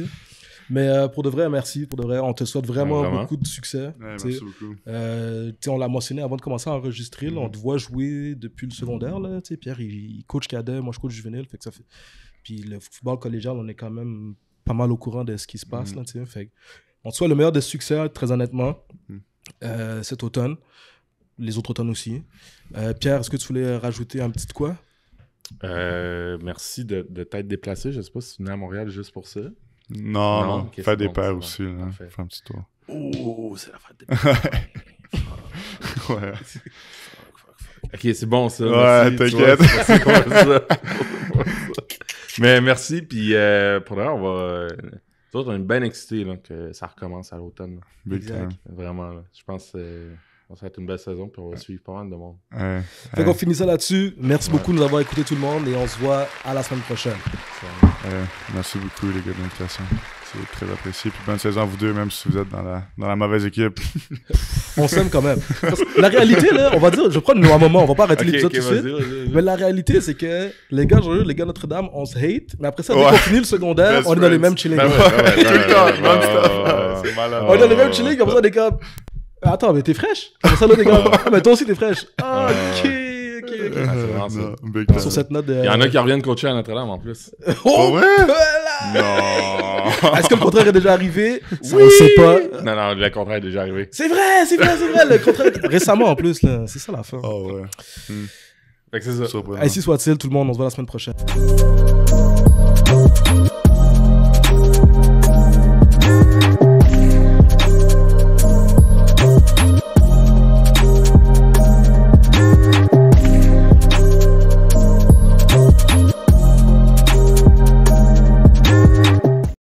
Mais pour de vrai, merci. Pour de vrai, on te souhaite vraiment, beaucoup de succès. merci beaucoup. on l'a mentionné avant de commencer à enregistrer. On mhm. te voit jouer depuis le secondaire. Pierre, il, coach cadet. Moi, je coach juvénile. Fait que ça fait, le football collégial, on est quand même pas mal au courant de ce qui se mhm. passe. en -hmm. là, fait. On soit le meilleur des succès, très honnêtement, mhm. euh, cet automne. Les autres automnes aussi. Euh, Pierre, est-ce que tu voulais rajouter un petit quoi euh, Merci de, de t'être déplacé. Je ne sais pas si tu es à Montréal juste pour ça. Non, non, non. des aussi. Hein. un petit tour. Oh, c'est la fête des ouais. ok, c'est bon ça. Ouais, t'inquiète. Mais merci, puis euh, pour l'heure, on va. Nous autres, on est bien que ça recommence à l'automne. Vraiment, je pense que ça va être une belle saison, pour on va suivre pas mal de monde. Ouais. Fait qu'on finit ça là-dessus. Merci beaucoup de nous avoir écouté tout le monde, et on se voit à la semaine prochaine. merci beaucoup, les gars de l'invitation. C'est très apprécié. Puis bonne saison à vous deux, même si vous êtes dans la, dans la mauvaise équipe. on s'aime quand même. la réalité, là, on va dire, je prends un moment, on va pas arrêter l'épisode tout de suite. Mais la réalité, c'est que les gars, les gars Notre-Dame, on se hate. Mais après ça, dès ouais. qu'on finit le secondaire, on est dans les mêmes chillings. Tout On est dans les mêmes chillings, comme ça, des gars. Attends, mais t'es fraîche Comme ça, là, les gars. Ah, mais toi aussi, t'es fraîche. Ok. Ah, Sur cette note Il y en a qui reviennent coacher à Notre-Dame en plus. Oh, ouais? Non! Est-ce que le contraire est déjà arrivé? oui! On sait pas. Non, non, le contraire est déjà arrivé. C'est vrai, c'est vrai, c'est vrai. Le contraire. Récemment en plus, là. C'est ça la fin. Oh ouais. Hmm. c'est ça. soit-il, tout le monde. On se voit la semaine prochaine.